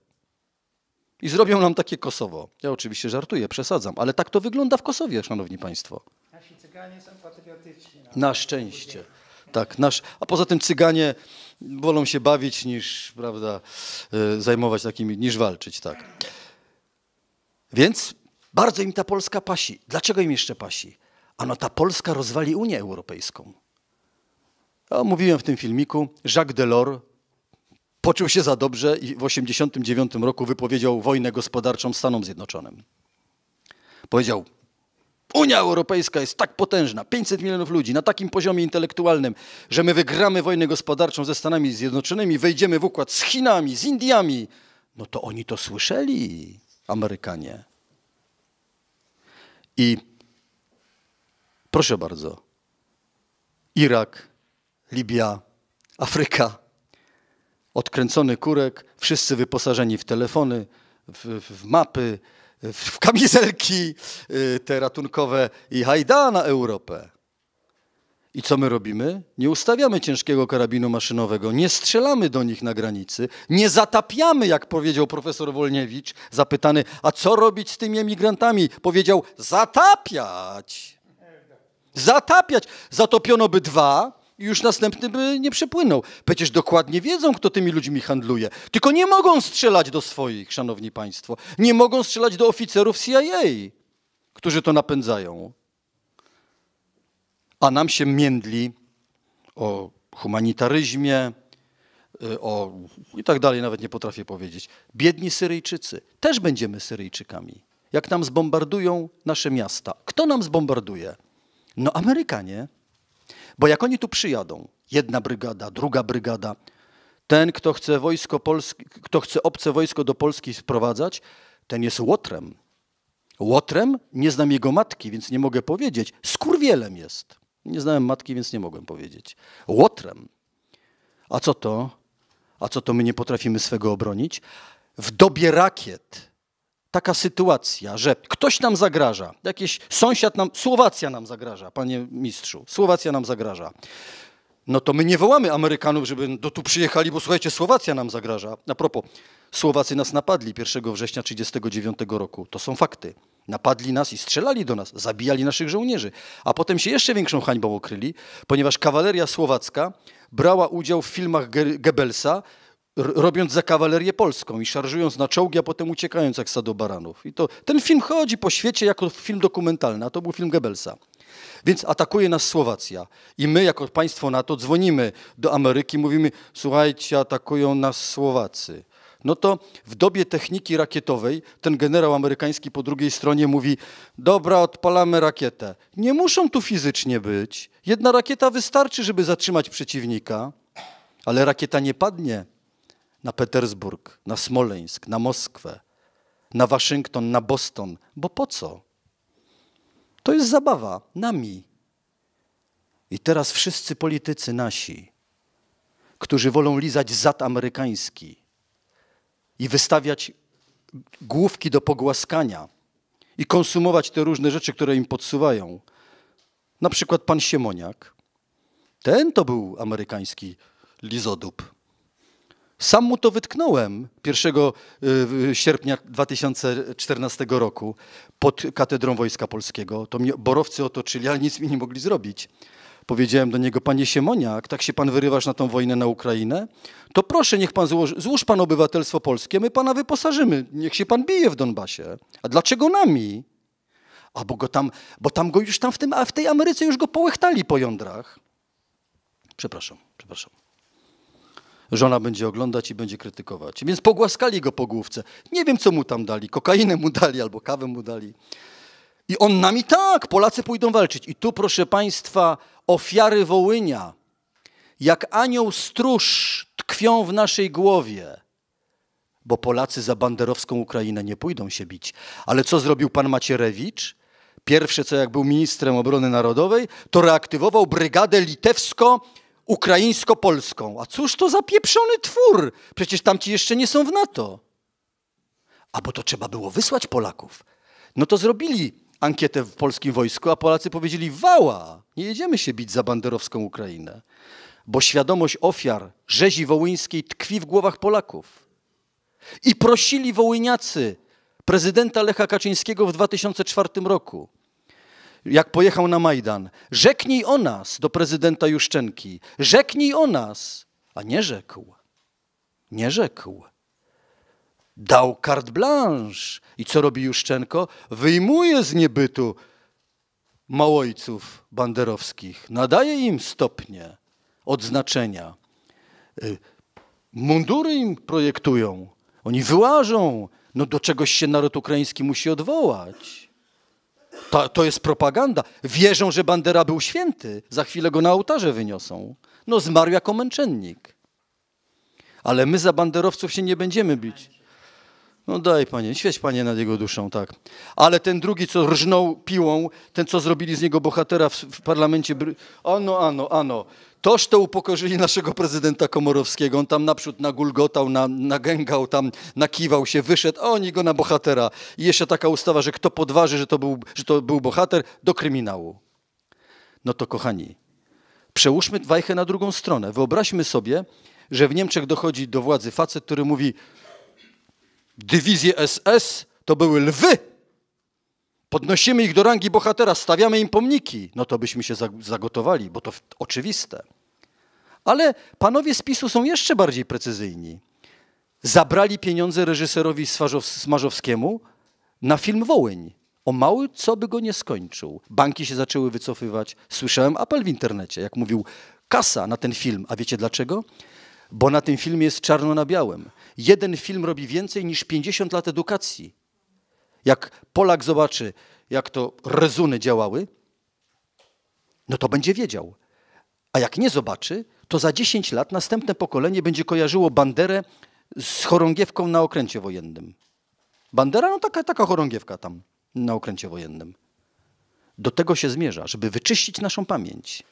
I zrobią nam takie Kosowo. Ja oczywiście żartuję, przesadzam, ale tak to wygląda w Kosowie, szanowni państwo. Nasi Cyganie są patriotyczni. No. Na szczęście. Tak, nasz, a poza tym Cyganie wolą się bawić niż, prawda, e, zajmować takimi, niż walczyć, tak. Więc bardzo im ta Polska pasi. Dlaczego im jeszcze pasi? Ano ta Polska rozwali Unię Europejską. O, mówiłem w tym filmiku, Jacques Delors poczuł się za dobrze i w 1989 roku wypowiedział wojnę gospodarczą Stanom Zjednoczonym. Powiedział, Unia Europejska jest tak potężna, 500 milionów ludzi, na takim poziomie intelektualnym, że my wygramy wojnę gospodarczą ze Stanami Zjednoczonymi, wejdziemy w układ z Chinami, z Indiami. No to oni to słyszeli, Amerykanie. I Proszę bardzo. Irak, Libia, Afryka. Odkręcony kurek, wszyscy wyposażeni w telefony, w, w mapy, w kamizelki y, te ratunkowe i hajda na Europę. I co my robimy? Nie ustawiamy ciężkiego karabinu maszynowego, nie strzelamy do nich na granicy, nie zatapiamy, jak powiedział profesor Wolniewicz, zapytany, a co robić z tymi emigrantami? Powiedział, zatapiać. Zatapiać. Zatopiono by dwa i już następny by nie przepłynął. Przecież dokładnie wiedzą, kto tymi ludźmi handluje. Tylko nie mogą strzelać do swoich, szanowni państwo. Nie mogą strzelać do oficerów CIA, którzy to napędzają. A nam się międli o humanitaryzmie, y, o i tak dalej, nawet nie potrafię powiedzieć. Biedni Syryjczycy. Też będziemy Syryjczykami. Jak nam zbombardują nasze miasta. Kto nam zbombarduje? No Amerykanie. Bo jak oni tu przyjadą, jedna brygada, druga brygada, ten, kto chce, wojsko Polski, kto chce obce wojsko do Polski sprowadzać, ten jest łotrem. Łotrem? Nie znam jego matki, więc nie mogę powiedzieć. Skurwielem jest. Nie znałem matki, więc nie mogłem powiedzieć. Łotrem. A co to? A co to my nie potrafimy swego obronić? W dobie rakiet taka sytuacja, że ktoś nam zagraża, jakiś sąsiad nam, Słowacja nam zagraża, panie mistrzu, Słowacja nam zagraża. No to my nie wołamy Amerykanów, żeby do tu przyjechali, bo słuchajcie, Słowacja nam zagraża. A propos, Słowacy nas napadli 1 września 1939 roku. To są fakty. Napadli nas i strzelali do nas, zabijali naszych żołnierzy. A potem się jeszcze większą hańbą okryli, ponieważ kawaleria słowacka brała udział w filmach Goebbelsa, robiąc za kawalerię polską i szarżując na czołgi, a potem uciekając jak sado baranów. I to, ten film chodzi po świecie jako film dokumentalny, a to był film Goebbelsa. Więc atakuje nas Słowacja i my jako państwo NATO dzwonimy do Ameryki, mówimy słuchajcie, atakują nas Słowacy. No to w dobie techniki rakietowej ten generał amerykański po drugiej stronie mówi: Dobra, odpalamy rakietę. Nie muszą tu fizycznie być. Jedna rakieta wystarczy, żeby zatrzymać przeciwnika, ale rakieta nie padnie, na Petersburg, na Smoleńsk, na Moskwę, na Waszyngton, na Boston, bo po co? To jest zabawa nami. I teraz wszyscy politycy nasi, którzy wolą lizać zad amerykański i wystawiać główki do pogłaskania i konsumować te różne rzeczy, które im podsuwają. Na przykład pan Siemoniak. Ten to był amerykański lizodób. Sam mu to wytknąłem 1 y, sierpnia 2014 roku pod Katedrą Wojska Polskiego. To mnie borowcy otoczyli, ale nic mi nie mogli zrobić. Powiedziałem do niego, panie Siemoniak, tak się pan wyrywasz na tą wojnę na Ukrainę, to proszę, niech pan złoży, złóż pan obywatelstwo polskie, my pana wyposażymy, niech się pan bije w Donbasie. A dlaczego nami? A bo, go tam, bo tam go już tam w, tym, a w tej Ameryce już go połechtali po jądrach. Przepraszam, przepraszam. Żona będzie oglądać i będzie krytykować. Więc pogłaskali go po główce. Nie wiem, co mu tam dali. Kokainę mu dali albo kawę mu dali. I on nami tak, Polacy pójdą walczyć. I tu, proszę Państwa, ofiary Wołynia, jak anioł stróż, tkwią w naszej głowie. Bo Polacy za banderowską Ukrainę nie pójdą się bić. Ale co zrobił pan Macierewicz? Pierwsze, co jak był ministrem obrony narodowej, to reaktywował brygadę litewsko ukraińsko-polską. A cóż to za pieprzony twór? Przecież tamci jeszcze nie są w NATO. A bo to trzeba było wysłać Polaków. No to zrobili ankietę w polskim wojsku, a Polacy powiedzieli: Wała, nie jedziemy się bić za banderowską Ukrainę, bo świadomość ofiar rzezi wołyńskiej tkwi w głowach Polaków. I prosili Wołyniacy prezydenta Lecha Kaczyńskiego w 2004 roku: jak pojechał na Majdan. Rzeknij o nas do prezydenta Juszczenki. Rzeknij o nas. A nie rzekł. Nie rzekł. Dał carte blanche. I co robi Juszczenko? Wyjmuje z niebytu małojców banderowskich. Nadaje im stopnie, odznaczenia. Y, mundury im projektują. Oni wyłażą. No do czegoś się naród ukraiński musi odwołać. Ta, to jest propaganda. Wierzą, że Bandera był święty. Za chwilę go na ołtarze wyniosą. No zmarł jako męczennik. Ale my za banderowców się nie będziemy bić. No daj, panie, świeć, panie, nad jego duszą, tak. Ale ten drugi, co rżnął piłą, ten, co zrobili z niego bohatera w, w parlamencie... Bry... Ano, ano, ano. Toż to upokorzyli naszego prezydenta Komorowskiego. On tam naprzód nagulgotał, na, nagęgał, tam nakiwał się, wyszedł, o, oni go na bohatera. I jeszcze taka ustawa, że kto podważy, że to był, że to był bohater, do kryminału. No to kochani, przełóżmy wajchę na drugą stronę. Wyobraźmy sobie, że w Niemczech dochodzi do władzy facet, który mówi dywizje SS to były lwy. Podnosimy ich do rangi bohatera, stawiamy im pomniki. No to byśmy się zagotowali, bo to oczywiste. Ale panowie z PiSu są jeszcze bardziej precyzyjni. Zabrali pieniądze reżyserowi Smarzowskiemu na film Wołyń. O mały co by go nie skończył. Banki się zaczęły wycofywać. Słyszałem apel w internecie, jak mówił kasa na ten film. A wiecie dlaczego? Bo na tym filmie jest czarno na białym jeden film robi więcej niż 50 lat edukacji. Jak Polak zobaczy, jak to rezuny działały, no to będzie wiedział. A jak nie zobaczy, to za 10 lat następne pokolenie będzie kojarzyło banderę z chorągiewką na okręcie wojennym. Bandera, no taka, taka chorągiewka tam na okręcie wojennym. Do tego się zmierza, żeby wyczyścić naszą pamięć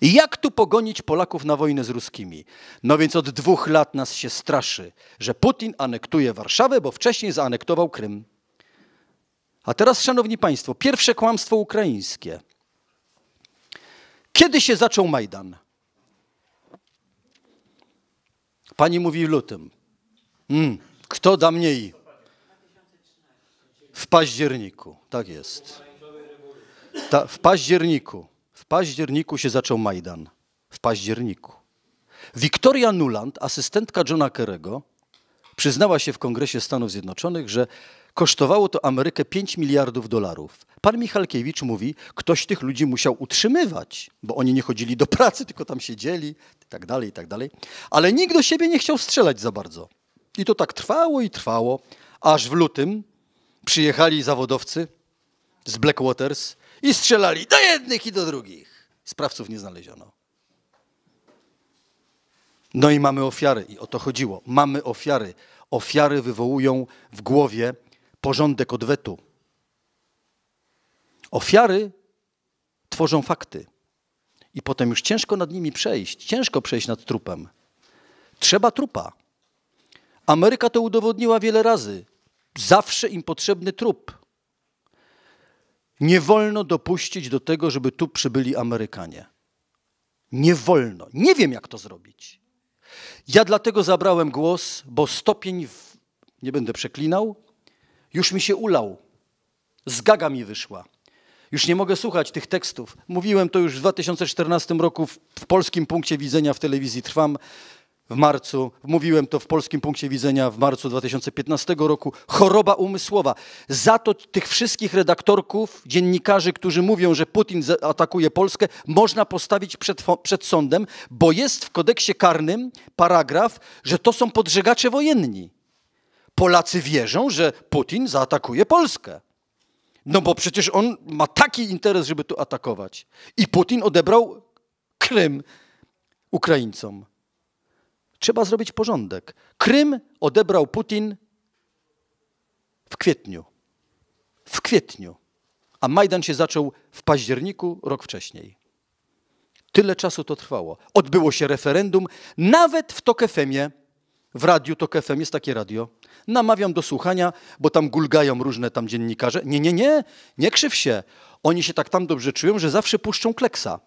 jak tu pogonić Polaków na wojnę z Ruskimi? No więc od dwóch lat nas się straszy, że Putin anektuje Warszawę, bo wcześniej zaanektował Krym. A teraz, szanowni państwo, pierwsze kłamstwo ukraińskie. Kiedy się zaczął Majdan? Pani mówi w lutym. Mm, kto da mniej? W październiku, tak jest. Ta, w październiku. W październiku się zaczął Majdan. W październiku. Victoria Nuland, asystentka Johna Kerrego, przyznała się w Kongresie Stanów Zjednoczonych, że kosztowało to Amerykę 5 miliardów dolarów. Pan Michalkiewicz mówi, ktoś tych ludzi musiał utrzymywać, bo oni nie chodzili do pracy, tylko tam siedzieli i tak dalej, i tak dalej. Ale nikt do siebie nie chciał strzelać za bardzo. I to tak trwało i trwało, aż w lutym przyjechali zawodowcy z Blackwaters i strzelali do jednych i do drugich. Sprawców nie znaleziono. No i mamy ofiary, i o to chodziło. Mamy ofiary. Ofiary wywołują w głowie porządek odwetu. Ofiary tworzą fakty. I potem już ciężko nad nimi przejść, ciężko przejść nad trupem. Trzeba trupa. Ameryka to udowodniła wiele razy. Zawsze im potrzebny trup. Nie wolno dopuścić do tego, żeby tu przybyli Amerykanie. Nie wolno. Nie wiem, jak to zrobić. Ja dlatego zabrałem głos, bo stopień, w, nie będę przeklinał, już mi się ulał. Zgaga mi wyszła. Już nie mogę słuchać tych tekstów. Mówiłem to już w 2014 roku w, w polskim punkcie widzenia w telewizji Trwam, w marcu, mówiłem to w polskim punkcie widzenia w marcu 2015 roku, choroba umysłowa. Za to tych wszystkich redaktorków, dziennikarzy, którzy mówią, że Putin atakuje Polskę, można postawić przed, przed sądem, bo jest w kodeksie karnym paragraf, że to są podżegacze wojenni. Polacy wierzą, że Putin zaatakuje Polskę. No bo przecież on ma taki interes, żeby tu atakować. I Putin odebrał Krym Ukraińcom. Trzeba zrobić porządek. Krym odebrał Putin w kwietniu. W kwietniu. A Majdan się zaczął w październiku rok wcześniej. Tyle czasu to trwało. Odbyło się referendum nawet w Tokefemie. W radiu Tokefem jest takie radio. Namawiam do słuchania, bo tam gulgają różne tam dziennikarze. Nie, nie, nie, nie krzyw się. Oni się tak tam dobrze czują, że zawsze puszczą kleksa.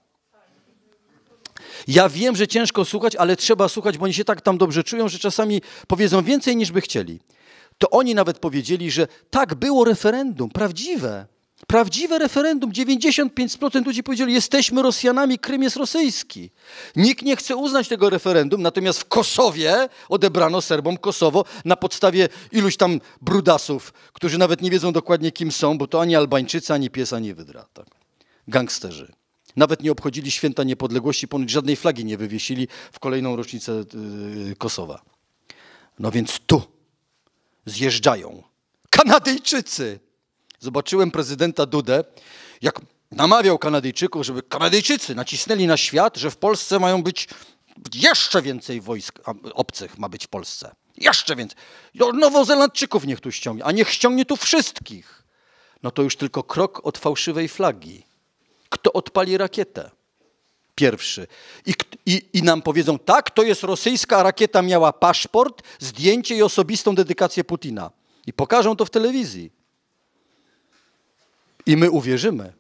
Ja wiem, że ciężko słuchać, ale trzeba słuchać, bo oni się tak tam dobrze czują, że czasami powiedzą więcej niż by chcieli. To oni nawet powiedzieli, że tak było referendum, prawdziwe. Prawdziwe referendum, 95% ludzi powiedzieli, jesteśmy Rosjanami, Krym jest rosyjski. Nikt nie chce uznać tego referendum, natomiast w Kosowie odebrano Serbom Kosowo na podstawie iluś tam brudasów, którzy nawet nie wiedzą dokładnie kim są, bo to ani Albańczycy, ani pies, ani wydra. Tak. Gangsterzy nawet nie obchodzili święta niepodległości, ponoć żadnej flagi nie wywiesili w kolejną rocznicę y, Kosowa. No więc tu zjeżdżają Kanadyjczycy. Zobaczyłem prezydenta Dudę, jak namawiał Kanadyjczyków, żeby Kanadyjczycy nacisnęli na świat, że w Polsce mają być jeszcze więcej wojsk obcych ma być w Polsce. Jeszcze więcej. No, Nowozelandczyków niech tu ściągnie, a niech ściągnie tu wszystkich. No to już tylko krok od fałszywej flagi. Kto odpali rakietę? Pierwszy. I, i, I nam powiedzą, tak, to jest rosyjska rakieta, miała paszport, zdjęcie i osobistą dedykację Putina. I pokażą to w telewizji. I my uwierzymy.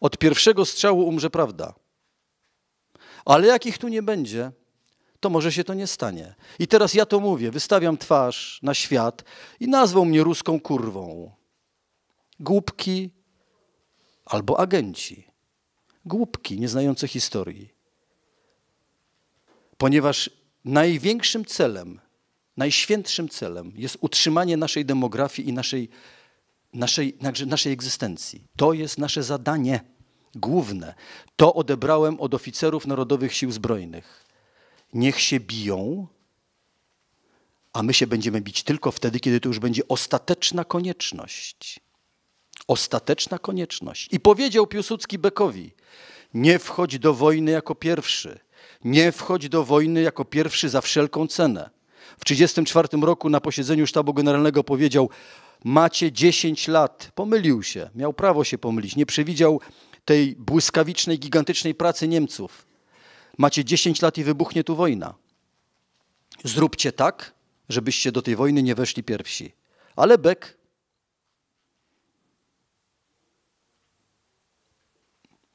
Od pierwszego strzału umrze prawda. Ale jak ich tu nie będzie, to może się to nie stanie. I teraz ja to mówię, wystawiam twarz na świat i nazwą mnie ruską kurwą. Głupki, albo agenci, głupki, nieznające historii. Ponieważ największym celem, najświętszym celem jest utrzymanie naszej demografii i naszej, naszej, naszej egzystencji. To jest nasze zadanie główne. To odebrałem od oficerów Narodowych Sił Zbrojnych. Niech się biją, a my się będziemy bić tylko wtedy, kiedy to już będzie ostateczna konieczność. Ostateczna konieczność. I powiedział Piłsudski Bekowi, nie wchodź do wojny jako pierwszy. Nie wchodź do wojny jako pierwszy za wszelką cenę. W 1934 roku na posiedzeniu sztabu generalnego powiedział: Macie 10 lat. Pomylił się, miał prawo się pomylić. Nie przewidział tej błyskawicznej, gigantycznej pracy Niemców. Macie 10 lat i wybuchnie tu wojna. Zróbcie tak, żebyście do tej wojny nie weszli pierwsi. Ale Beck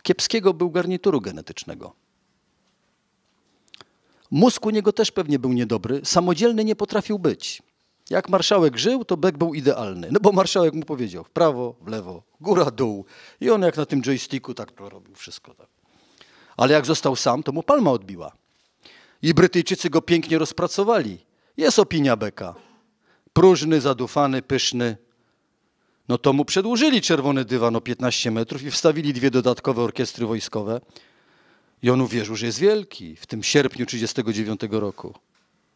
kiepskiego był garnituru genetycznego. Mózg u niego też pewnie był niedobry, samodzielny nie potrafił być. Jak marszałek żył, to Beck był idealny, no bo marszałek mu powiedział w prawo, w lewo, góra, dół. I on jak na tym joysticku tak to robił wszystko. Tak. Ale jak został sam, to mu palma odbiła. I Brytyjczycy go pięknie rozpracowali. Jest opinia Beka. Próżny, zadufany, pyszny, no to mu przedłużyli czerwony dywan o 15 metrów i wstawili dwie dodatkowe orkiestry wojskowe. I on uwierzył, że jest wielki w tym sierpniu 1939 roku.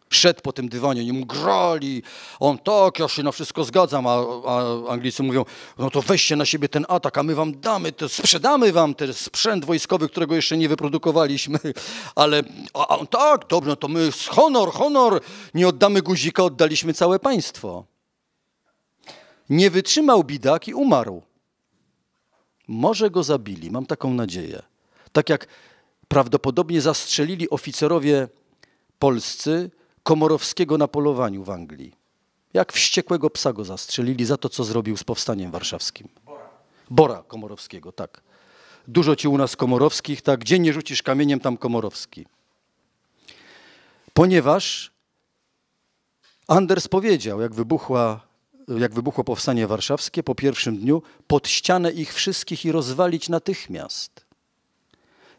Szedł po tym dywanie, nim grali. On tak, ja się na wszystko zgadzam, a, a Anglicy mówią, no to weźcie na siebie ten atak, a my wam damy, to sprzedamy wam ten sprzęt wojskowy, którego jeszcze nie wyprodukowaliśmy. Ale a on tak, dobrze, no to my honor, honor, nie oddamy guzika, oddaliśmy całe państwo nie wytrzymał bidak i umarł. Może go zabili, mam taką nadzieję. Tak jak prawdopodobnie zastrzelili oficerowie polscy Komorowskiego na polowaniu w Anglii. Jak wściekłego psa go zastrzelili za to, co zrobił z powstaniem warszawskim. Bora, Komorowskiego, tak. Dużo ci u nas Komorowskich, tak. Gdzie nie rzucisz kamieniem, tam Komorowski. Ponieważ Anders powiedział, jak wybuchła jak wybuchło powstanie warszawskie, po pierwszym dniu, pod ścianę ich wszystkich i rozwalić natychmiast.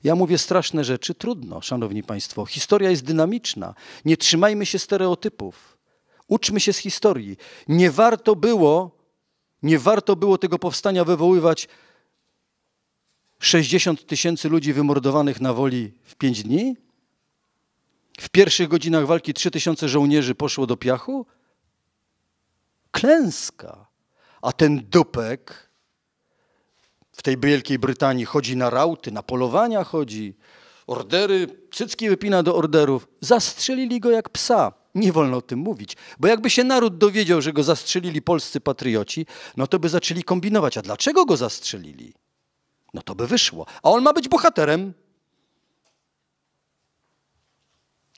Ja mówię straszne rzeczy, trudno, szanowni państwo. Historia jest dynamiczna. Nie trzymajmy się stereotypów. Uczmy się z historii. Nie warto było, nie warto było tego powstania wywoływać 60 tysięcy ludzi wymordowanych na woli w 5 dni? W pierwszych godzinach walki 3 tysiące żołnierzy poszło do piachu? klęska. A ten dupek w tej Wielkiej Brytanii chodzi na rauty, na polowania chodzi, ordery, cycki wypina do orderów. Zastrzelili go jak psa. Nie wolno o tym mówić, bo jakby się naród dowiedział, że go zastrzelili polscy patrioci, no to by zaczęli kombinować, a dlaczego go zastrzelili? No to by wyszło. A on ma być bohaterem.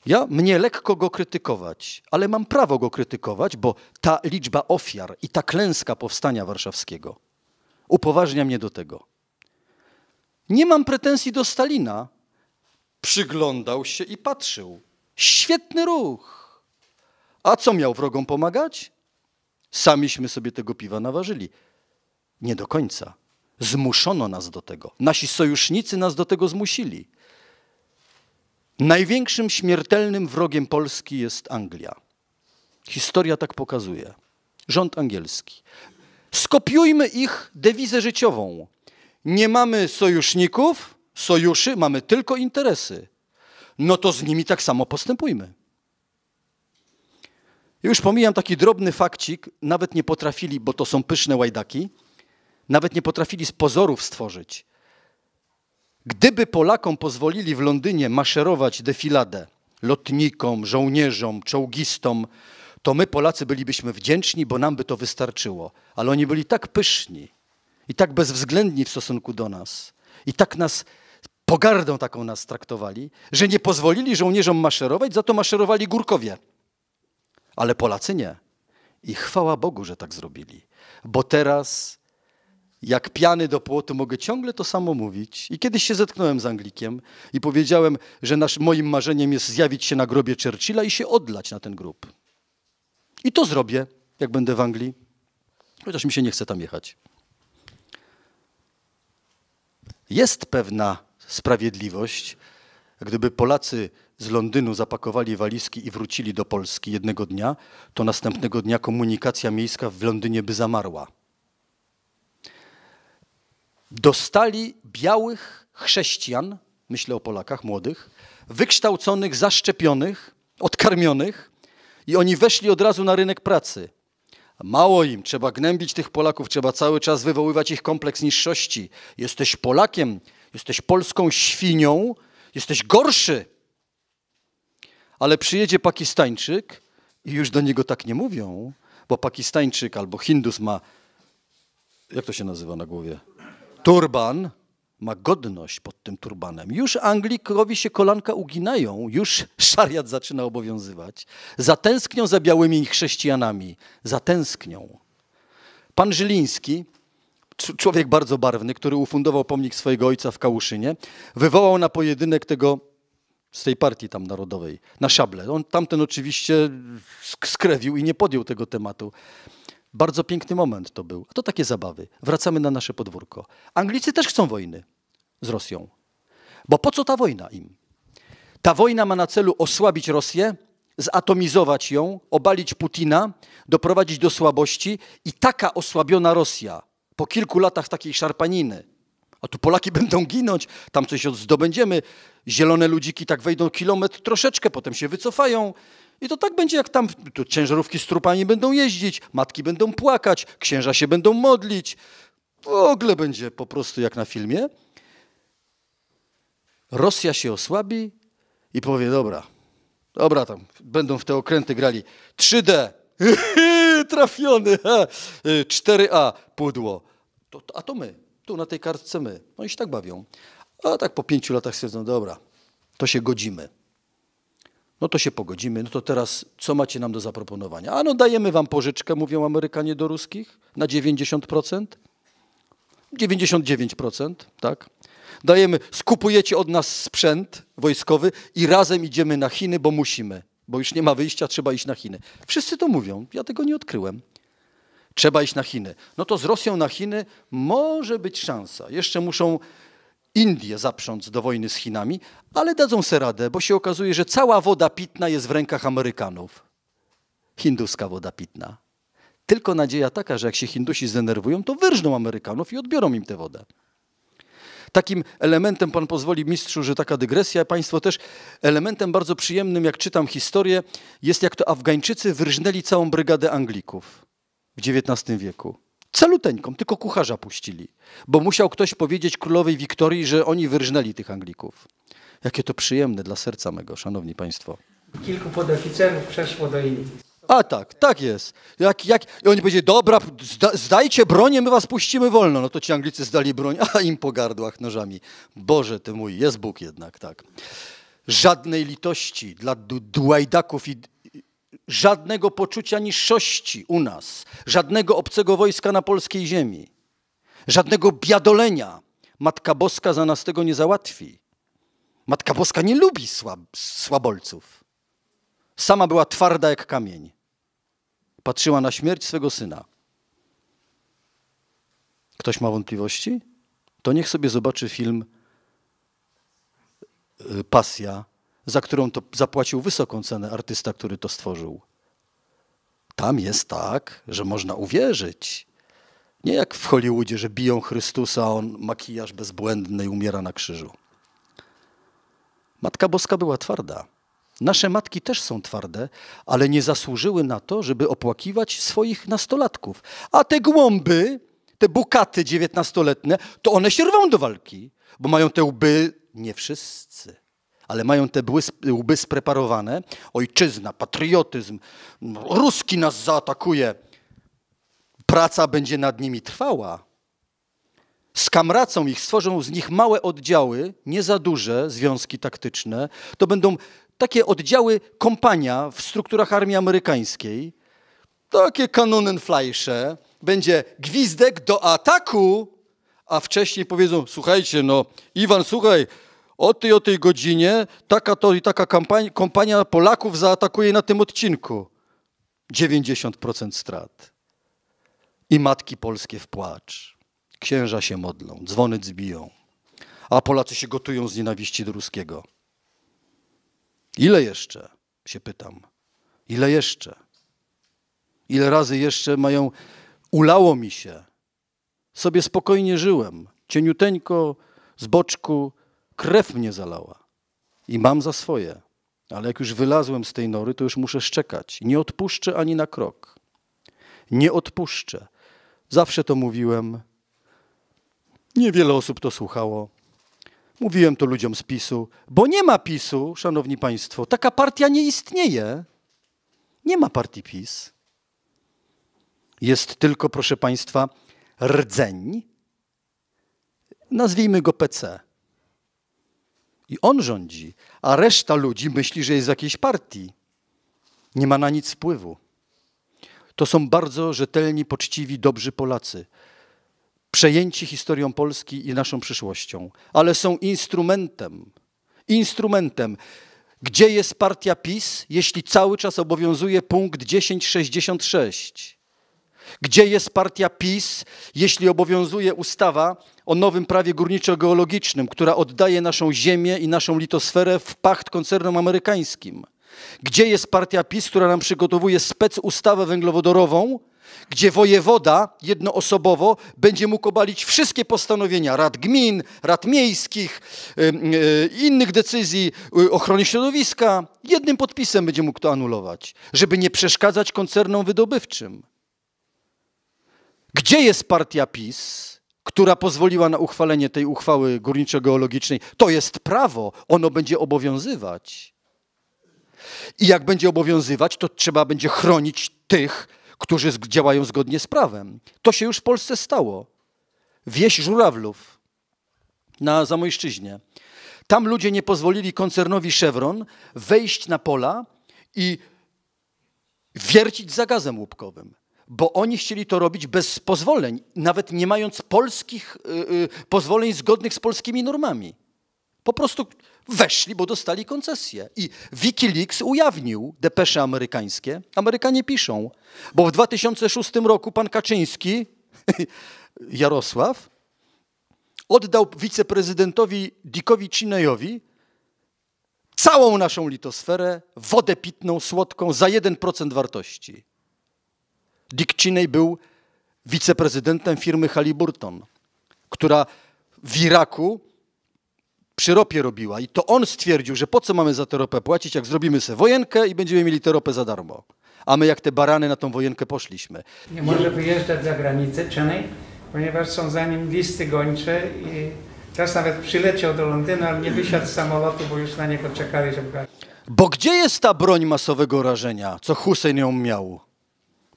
Ja mnie lekko go krytykować, ale mam prawo go krytykować, bo ta liczba ofiar i ta klęska powstania warszawskiego upoważnia mnie do tego. Nie mam pretensji do Stalina. Przyglądał się i patrzył. Świetny ruch. A co miał wrogom pomagać? Samiśmy sobie tego piwa naważyli. Nie do końca. Zmuszono nas do tego. Nasi sojusznicy nas do tego zmusili. Największym śmiertelnym wrogiem Polski jest Anglia. Historia tak pokazuje. Rząd angielski. Skopiujmy ich dewizę życiową. Nie mamy sojuszników, sojuszy, mamy tylko interesy. No to z nimi tak samo postępujmy. Już pomijam taki drobny fakcik, nawet nie potrafili, bo to są pyszne łajdaki, nawet nie potrafili z pozorów stworzyć Gdyby Polakom pozwolili w Londynie maszerować defiladę lotnikom, żołnierzom, czołgistom, to my Polacy bylibyśmy wdzięczni, bo nam by to wystarczyło. Ale oni byli tak pyszni i tak bezwzględni w stosunku do nas i tak nas pogardą taką nas traktowali, że nie pozwolili żołnierzom maszerować, za to maszerowali górkowie. Ale Polacy nie. I chwała Bogu, że tak zrobili. Bo teraz jak piany do płotu mogę ciągle to samo mówić. I kiedyś się zetknąłem z Anglikiem i powiedziałem, że nasz, moim marzeniem jest zjawić się na grobie Churchilla i się odlać na ten grób. I to zrobię, jak będę w Anglii, chociaż mi się nie chce tam jechać. Jest pewna sprawiedliwość, gdyby Polacy z Londynu zapakowali walizki i wrócili do Polski jednego dnia, to następnego dnia komunikacja miejska w Londynie by zamarła dostali białych chrześcijan, myślę o Polakach młodych, wykształconych, zaszczepionych, odkarmionych i oni weszli od razu na rynek pracy. Mało im, trzeba gnębić tych Polaków, trzeba cały czas wywoływać ich kompleks niższości. Jesteś Polakiem, jesteś polską świnią, jesteś gorszy. Ale przyjedzie Pakistańczyk i już do niego tak nie mówią, bo Pakistańczyk albo Hindus ma, jak to się nazywa na głowie? turban, ma godność pod tym turbanem. Już Anglikowi się kolanka uginają, już szariat zaczyna obowiązywać. Zatęsknią za białymi chrześcijanami, zatęsknią. Pan Żyliński, człowiek bardzo barwny, który ufundował pomnik swojego ojca w Kałuszynie, wywołał na pojedynek tego z tej partii tam narodowej, na szable. On tamten oczywiście skrewił i nie podjął tego tematu. Bardzo piękny moment to był. To takie zabawy. Wracamy na nasze podwórko. Anglicy też chcą wojny z Rosją. Bo po co ta wojna im? Ta wojna ma na celu osłabić Rosję, zatomizować ją, obalić Putina, doprowadzić do słabości i taka osłabiona Rosja po kilku latach takiej szarpaniny, a tu Polaki będą ginąć, tam coś zdobędziemy, zielone ludziki tak wejdą kilometr troszeczkę, potem się wycofają, i to tak będzie jak tam, tu ciężarówki z trupami będą jeździć, matki będą płakać, księża się będą modlić. W ogóle będzie po prostu jak na filmie. Rosja się osłabi i powie, dobra, dobra tam, będą w te okręty grali 3D, trafiony, 4A, pudło. To, a to my, tu na tej kartce my. Oni się tak bawią. A tak po pięciu latach stwierdzą, dobra, to się godzimy. No to się pogodzimy, no to teraz co macie nam do zaproponowania? A no dajemy wam pożyczkę, mówią Amerykanie do ruskich, na 90%. 99%, tak? Dajemy, skupujecie od nas sprzęt wojskowy i razem idziemy na Chiny, bo musimy, bo już nie ma wyjścia, trzeba iść na Chiny. Wszyscy to mówią, ja tego nie odkryłem. Trzeba iść na Chiny. No to z Rosją na Chiny może być szansa. Jeszcze muszą Indie zaprząc do wojny z Chinami, ale dadzą sobie radę, bo się okazuje, że cała woda pitna jest w rękach Amerykanów. Hinduska woda pitna. Tylko nadzieja taka, że jak się Hindusi zdenerwują, to wyrżną Amerykanów i odbiorą im tę wodę. Takim elementem, pan pozwoli mistrzu, że taka dygresja, państwo też, elementem bardzo przyjemnym, jak czytam historię, jest jak to Afgańczycy wyrżnęli całą brygadę Anglików w XIX wieku. Celuteńką, tylko kucharza puścili, bo musiał ktoś powiedzieć królowej Wiktorii, że oni wyrżnęli tych Anglików. Jakie to przyjemne dla serca mego, szanowni państwo. Kilku podoficerów przeszło do Indii. A tak, tak jest. Jak, jak... I oni powiedzieli, dobra, zda, zdajcie bronię, my was puścimy wolno. No to ci Anglicy zdali broń, a im po gardłach nożami. Boże ty mój, jest Bóg jednak, tak. Żadnej litości dla dłajdaków i żadnego poczucia niższości u nas, żadnego obcego wojska na polskiej ziemi, żadnego biadolenia. Matka Boska za nas tego nie załatwi. Matka Boska nie lubi słab, słabolców. Sama była twarda jak kamień. Patrzyła na śmierć swego syna. Ktoś ma wątpliwości? To niech sobie zobaczy film y, Pasja za którą to zapłacił wysoką cenę artysta, który to stworzył. Tam jest tak, że można uwierzyć. Nie jak w Hollywoodzie, że biją Chrystusa, a on makijaż bezbłędny i umiera na krzyżu. Matka Boska była twarda. Nasze matki też są twarde, ale nie zasłużyły na to, żeby opłakiwać swoich nastolatków. A te głąby, te bukaty dziewiętnastoletnie, to one się rwą do walki, bo mają te łby nie wszyscy ale mają te łby spreparowane. Ojczyzna, patriotyzm, Ruski nas zaatakuje. Praca będzie nad nimi trwała. Skamracą ich, stworzą z nich małe oddziały, nie za duże związki taktyczne. To będą takie oddziały kompania w strukturach armii amerykańskiej. Takie kanonenfleisze. Będzie gwizdek do ataku, a wcześniej powiedzą, słuchajcie, no Iwan, słuchaj, o tej o tej godzinie taka to i taka kampania, kompania Polaków zaatakuje na tym odcinku. 90% strat. I matki polskie w płacz. Księża się modlą, dzwony dzbiją, a Polacy się gotują z nienawiści do ruskiego. Ile jeszcze? się pytam. Ile jeszcze? Ile razy jeszcze mają. Ulało mi się. Sobie spokojnie żyłem. Cieniuteńko, z boczku, krew mnie zalała i mam za swoje. Ale jak już wylazłem z tej nory, to już muszę szczekać. Nie odpuszczę ani na krok. Nie odpuszczę. Zawsze to mówiłem. Niewiele osób to słuchało. Mówiłem to ludziom z PiSu, bo nie ma PiSu, szanowni państwo. Taka partia nie istnieje. Nie ma partii PiS. Jest tylko, proszę państwa, rdzeń. Nazwijmy go PC i on rządzi, a reszta ludzi myśli, że jest w jakiejś partii. Nie ma na nic wpływu. To są bardzo rzetelni, poczciwi, dobrzy Polacy, przejęci historią Polski i naszą przyszłością, ale są instrumentem. Instrumentem. Gdzie jest partia PiS, jeśli cały czas obowiązuje punkt 1066? Gdzie jest partia PiS, jeśli obowiązuje ustawa o nowym prawie górniczo-geologicznym, która oddaje naszą ziemię i naszą litosferę w pacht koncernom amerykańskim? Gdzie jest partia PiS, która nam przygotowuje spec ustawę węglowodorową, gdzie wojewoda jednoosobowo będzie mógł obalić wszystkie postanowienia rad gmin, rad miejskich, y, innych decyzji y, ochrony środowiska. Jednym podpisem będzie mógł to anulować, żeby nie przeszkadzać koncernom wydobywczym. Gdzie jest partia PiS, która pozwoliła na uchwalenie tej uchwały górniczo-geologicznej? To jest prawo, ono będzie obowiązywać. I jak będzie obowiązywać, to trzeba będzie chronić tych, którzy działają zgodnie z prawem. To się już w Polsce stało. Wieś Żurawlów na Zamojszczyźnie. Tam ludzie nie pozwolili koncernowi Chevron wejść na pola i wiercić za gazem łupkowym bo oni chcieli to robić bez pozwoleń, nawet nie mając polskich yy, pozwoleń zgodnych z polskimi normami. Po prostu weszli, bo dostali koncesję. I Wikileaks ujawnił depesze amerykańskie. Amerykanie piszą, bo w 2006 roku pan Kaczyński, Jarosław, oddał wiceprezydentowi Dickowi Cinejowi całą naszą litosferę, wodę pitną, słodką za 1% wartości. Dick Cheney był wiceprezydentem firmy Halliburton, która w Iraku przy ropie robiła. I to on stwierdził, że po co mamy za tę ropę płacić, jak zrobimy sobie wojenkę i będziemy mieli tę ropę za darmo. A my jak te barany na tą wojenkę poszliśmy. Nie może wyjeżdżać za granicę Cheney, ponieważ są za nim listy gończe i teraz nawet przyleciał do Londynu, ale nie wysiadł z samolotu, bo już na niego czekali, żeby... Bo gdzie jest ta broń masowego rażenia, co Hussein ją miał?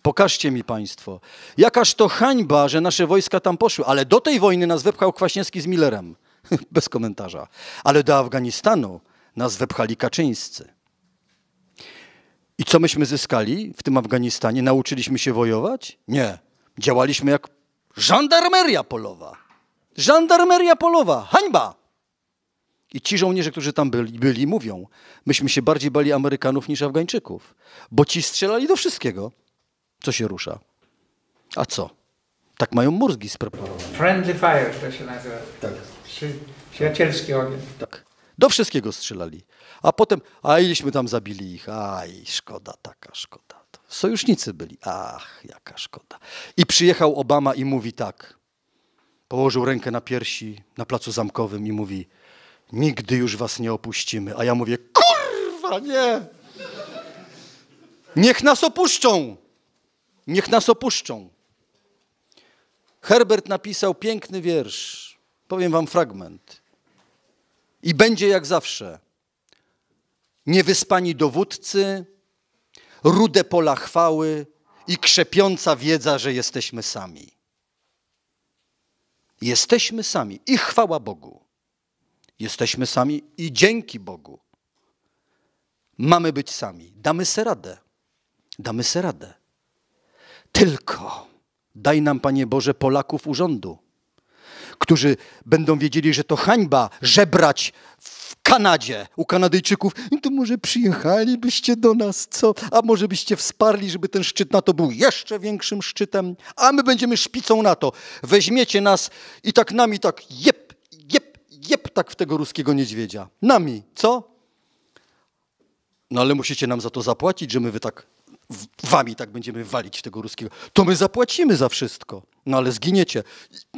Pokażcie mi państwo. Jakaż to hańba, że nasze wojska tam poszły, ale do tej wojny nas wepchał Kwaśniewski z Millerem. Bez komentarza. Ale do Afganistanu nas wepchali Kaczyńscy. I co myśmy zyskali w tym Afganistanie? Nauczyliśmy się wojować? Nie. Działaliśmy jak żandarmeria polowa. Żandarmeria polowa. Hańba! I ci żołnierze, którzy tam byli, byli, mówią, myśmy się bardziej bali Amerykanów niż Afgańczyków, bo ci strzelali do wszystkiego. Co się rusza? A co? Tak mają mózgi sproponowane. Friendly fire to się nazywa. Tak. Przyjacielski ogień. Tak. Do wszystkiego strzelali. A potem, a ileśmy tam zabili ich. Aj, szkoda, taka szkoda. Sojusznicy byli. Ach, jaka szkoda. I przyjechał Obama i mówi tak. Położył rękę na piersi na placu zamkowym i mówi nigdy już was nie opuścimy. A ja mówię, kurwa, nie! Niech nas opuszczą! Niech nas opuszczą. Herbert napisał piękny wiersz, powiem wam fragment. I będzie jak zawsze. Niewyspani dowódcy, rude pola chwały i krzepiąca wiedza, że jesteśmy sami. Jesteśmy sami i chwała Bogu. Jesteśmy sami i dzięki Bogu. Mamy być sami. Damy se radę. Damy se radę. Tylko daj nam, Panie Boże, Polaków urządu, którzy będą wiedzieli, że to hańba żebrać w Kanadzie u Kanadyjczyków. I to może przyjechalibyście do nas, co? A może byście wsparli, żeby ten szczyt NATO był jeszcze większym szczytem? A my będziemy szpicą NATO. Weźmiecie nas i tak nami tak jep, jep, jep tak w tego ruskiego niedźwiedzia. Nami, co? No ale musicie nam za to zapłacić, że my wy tak wami tak będziemy walić tego ruskiego. To my zapłacimy za wszystko, no ale zginiecie,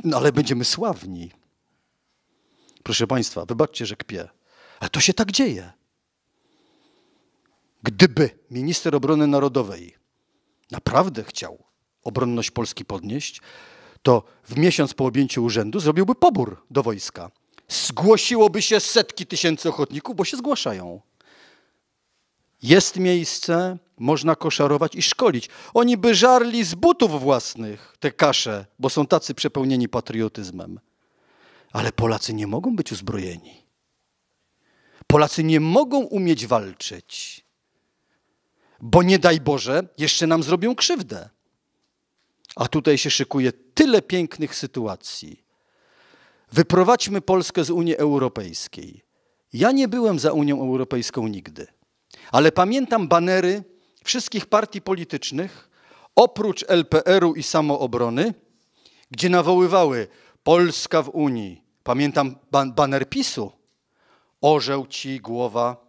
no ale będziemy sławni. Proszę Państwa, wybaczcie, że kpię, ale to się tak dzieje. Gdyby minister obrony narodowej naprawdę chciał obronność Polski podnieść, to w miesiąc po objęciu urzędu zrobiłby pobór do wojska. Zgłosiłoby się setki tysięcy ochotników, bo się zgłaszają. Jest miejsce, można koszarować i szkolić. Oni by żarli z butów własnych te kasze, bo są tacy przepełnieni patriotyzmem. Ale Polacy nie mogą być uzbrojeni. Polacy nie mogą umieć walczyć, bo nie daj Boże, jeszcze nam zrobią krzywdę. A tutaj się szykuje tyle pięknych sytuacji. Wyprowadźmy Polskę z Unii Europejskiej. Ja nie byłem za Unią Europejską nigdy ale pamiętam banery wszystkich partii politycznych, oprócz LPR-u i samoobrony, gdzie nawoływały Polska w Unii. Pamiętam ban baner PiSu. Orzeł ci głowa,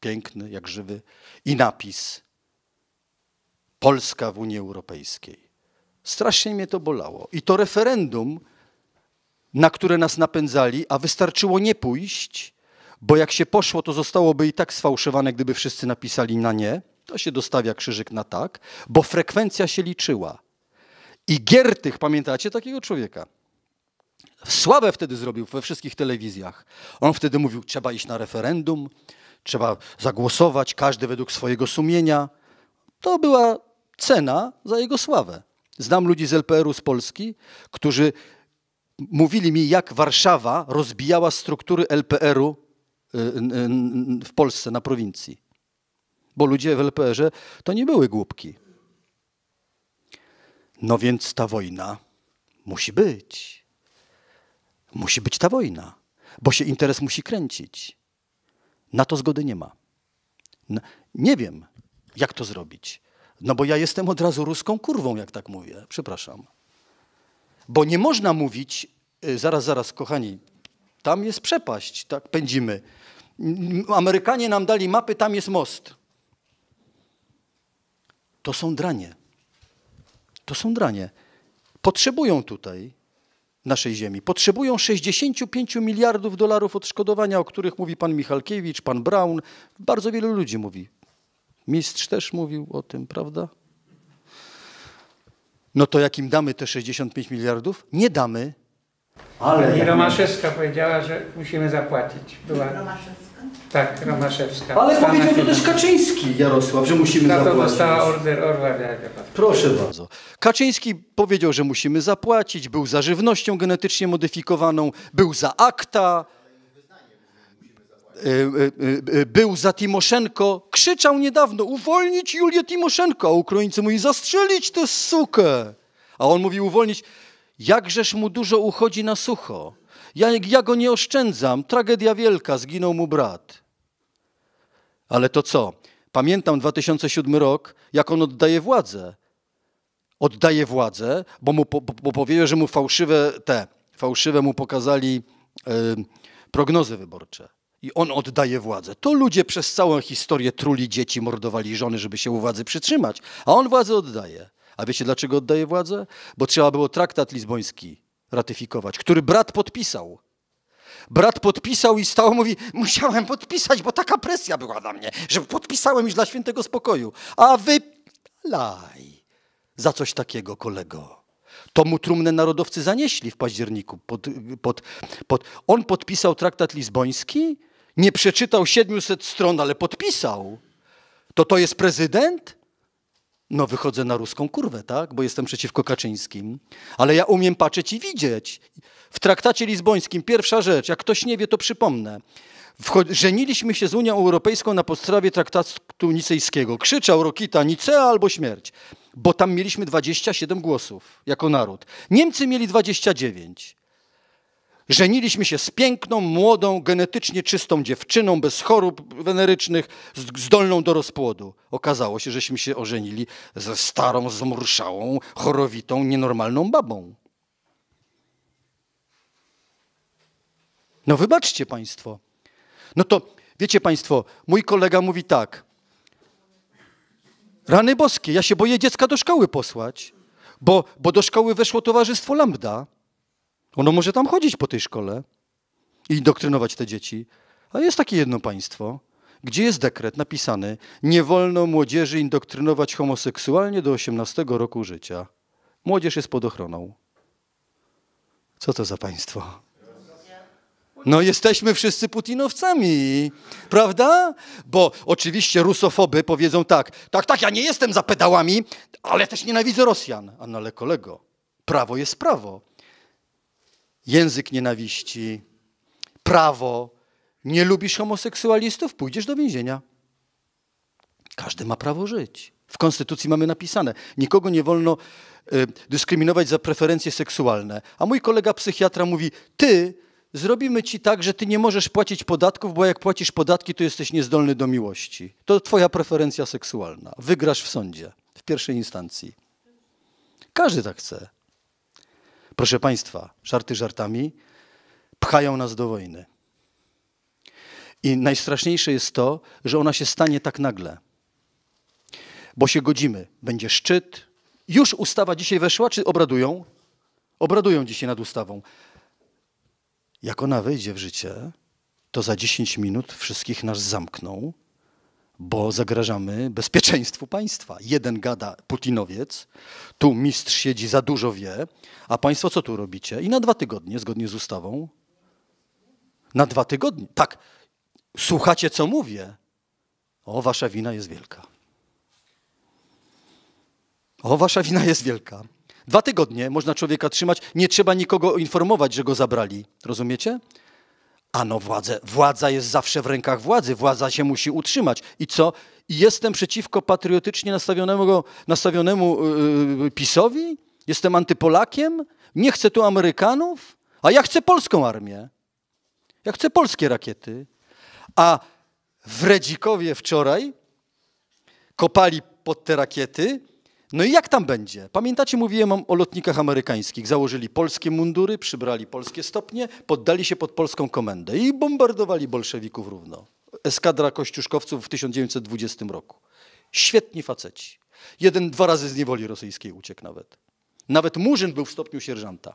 piękny jak żywy, i napis Polska w Unii Europejskiej. Strasznie mnie to bolało. I to referendum, na które nas napędzali, a wystarczyło nie pójść, bo jak się poszło, to zostałoby i tak sfałszowane, gdyby wszyscy napisali na nie. To się dostawia krzyżyk na tak, bo frekwencja się liczyła. I Giertych, pamiętacie takiego człowieka? Sławę wtedy zrobił we wszystkich telewizjach. On wtedy mówił, trzeba iść na referendum, trzeba zagłosować, każdy według swojego sumienia. To była cena za jego sławę. Znam ludzi z LPR-u z Polski, którzy mówili mi, jak Warszawa rozbijała struktury LPR-u Y, w Polsce, na prowincji. Bo ludzie w LPR-ze to nie były głupki. No więc ta wojna musi być. Musi być ta wojna, bo się interes musi kręcić. Na to zgody nie ma. No, nie wiem, jak to zrobić. No bo ja jestem od razu ruską kurwą, jak tak mówię. Przepraszam. Bo nie można mówić, y, zaraz, zaraz, kochani, tam jest przepaść, tak pędzimy. Amerykanie nam dali mapy, tam jest most. To są dranie. To są dranie. Potrzebują tutaj naszej ziemi. Potrzebują 65 miliardów dolarów odszkodowania, o których mówi pan Michalkiewicz, pan Brown. Bardzo wielu ludzi mówi. Mistrz też mówił o tym, prawda? No to jakim damy te 65 miliardów? Nie damy. Ale Pani Romaszewska powiedziała, że musimy zapłacić. Była... Tak, Romaszewska. Ale powiedział to też Kaczyński, Jarosław, że musimy zapłacić. Na to dostała order Orła Proszę bardzo. Kaczyński powiedział, że musimy zapłacić, był za żywnością genetycznie modyfikowaną, był za akta, e, e, e, był za Timoszenko, krzyczał niedawno uwolnić Julię Timoszenko, a Ukraińcy mówili zastrzelić tę sukę. A on mówi uwolnić, jakżeż mu dużo uchodzi na sucho. Ja, ja go nie oszczędzam, tragedia wielka, zginął mu brat. Ale to co? Pamiętam 2007 rok, jak on oddaje władzę. Oddaje władzę, bo mu po, bo powiedział, że mu fałszywe te, fałszywe mu pokazali y, prognozy wyborcze. I on oddaje władzę. To ludzie przez całą historię truli dzieci, mordowali żony, żeby się u władzy przytrzymać, a on władzę oddaje. A wiecie dlaczego oddaje władzę? Bo trzeba było traktat lizboński ratyfikować, który brat podpisał. Brat podpisał i stał, mówi, musiałem podpisać, bo taka presja była na mnie, że podpisałem już dla świętego spokoju. A wy laj za coś takiego, kolego. To mu trumnę narodowcy zanieśli w październiku. Pod, pod, pod. On podpisał traktat lizboński, nie przeczytał 700 stron, ale podpisał. To to jest prezydent? No wychodzę na ruską kurwę, tak? Bo jestem przeciwko Kaczyńskim. Ale ja umiem patrzeć i widzieć. W traktacie lizbońskim pierwsza rzecz, jak ktoś nie wie, to przypomnę. Wcho- żeniliśmy się z Unią Europejską na podstawie traktatu nicejskiego. Krzyczał Rokita, Nicea albo śmierć. Bo tam mieliśmy 27 głosów jako naród. Niemcy mieli 29. Żeniliśmy się z piękną, młodą, genetycznie czystą dziewczyną, bez chorób wenerycznych, zdolną do rozpłodu. Okazało się, żeśmy się ożenili ze starą, zmurszałą, chorowitą, nienormalną babą. No wybaczcie Państwo. No to wiecie Państwo, mój kolega mówi tak. Rany boskie, ja się boję dziecka do szkoły posłać, bo, bo do szkoły weszło towarzystwo Lambda. Ono może tam chodzić po tej szkole i indoktrynować te dzieci. A jest takie jedno państwo, gdzie jest dekret napisany: Nie wolno młodzieży indoktrynować homoseksualnie do 18 roku życia. Młodzież jest pod ochroną. Co to za państwo? No jesteśmy wszyscy putinowcami, prawda? Bo oczywiście rusofoby powiedzą tak, tak, tak, ja nie jestem za pedałami, ale też nienawidzę Rosjan. A no ale kolego, prawo jest prawo język nienawiści, prawo. Nie lubisz homoseksualistów? Pójdziesz do więzienia. Każdy ma prawo żyć. W Konstytucji mamy napisane: nikogo nie wolno y, dyskryminować za preferencje seksualne. A mój kolega psychiatra mówi: Ty, zrobimy ci tak, że ty nie możesz płacić podatków, bo jak płacisz podatki, to jesteś niezdolny do miłości. To twoja preferencja seksualna. Wygrasz w sądzie, w pierwszej instancji. Każdy tak chce. Proszę Państwa, żarty żartami pchają nas do wojny. I najstraszniejsze jest to, że ona się stanie tak nagle. Bo się godzimy. Będzie szczyt. Już ustawa dzisiaj weszła, czy obradują? Obradują dzisiaj nad ustawą. Jak ona wejdzie w życie, to za 10 minut wszystkich nas zamkną bo zagrażamy bezpieczeństwu państwa. Jeden gada Putinowiec, tu mistrz siedzi za dużo wie, a państwo co tu robicie? I na dwa tygodnie, zgodnie z ustawą, na dwa tygodnie, tak, słuchacie co mówię, o, wasza wina jest wielka. O, wasza wina jest wielka. Dwa tygodnie można człowieka trzymać, nie trzeba nikogo informować, że go zabrali. Rozumiecie? Ano władzę. Władza jest zawsze w rękach władzy. Władza się musi utrzymać. I co? Jestem przeciwko patriotycznie nastawionemu, nastawionemu yy, PiSowi? Jestem antypolakiem? Nie chcę tu Amerykanów? A ja chcę polską armię. Ja chcę polskie rakiety. A w Redzikowie wczoraj kopali pod te rakiety no i jak tam będzie? Pamiętacie, mówiłem o lotnikach amerykańskich. Założyli polskie mundury, przybrali polskie stopnie, poddali się pod polską komendę i bombardowali bolszewików równo. Eskadra kościuszkowców w 1920 roku. Świetni faceci. Jeden dwa razy z niewoli rosyjskiej uciekł nawet. Nawet Murzyn był w stopniu sierżanta.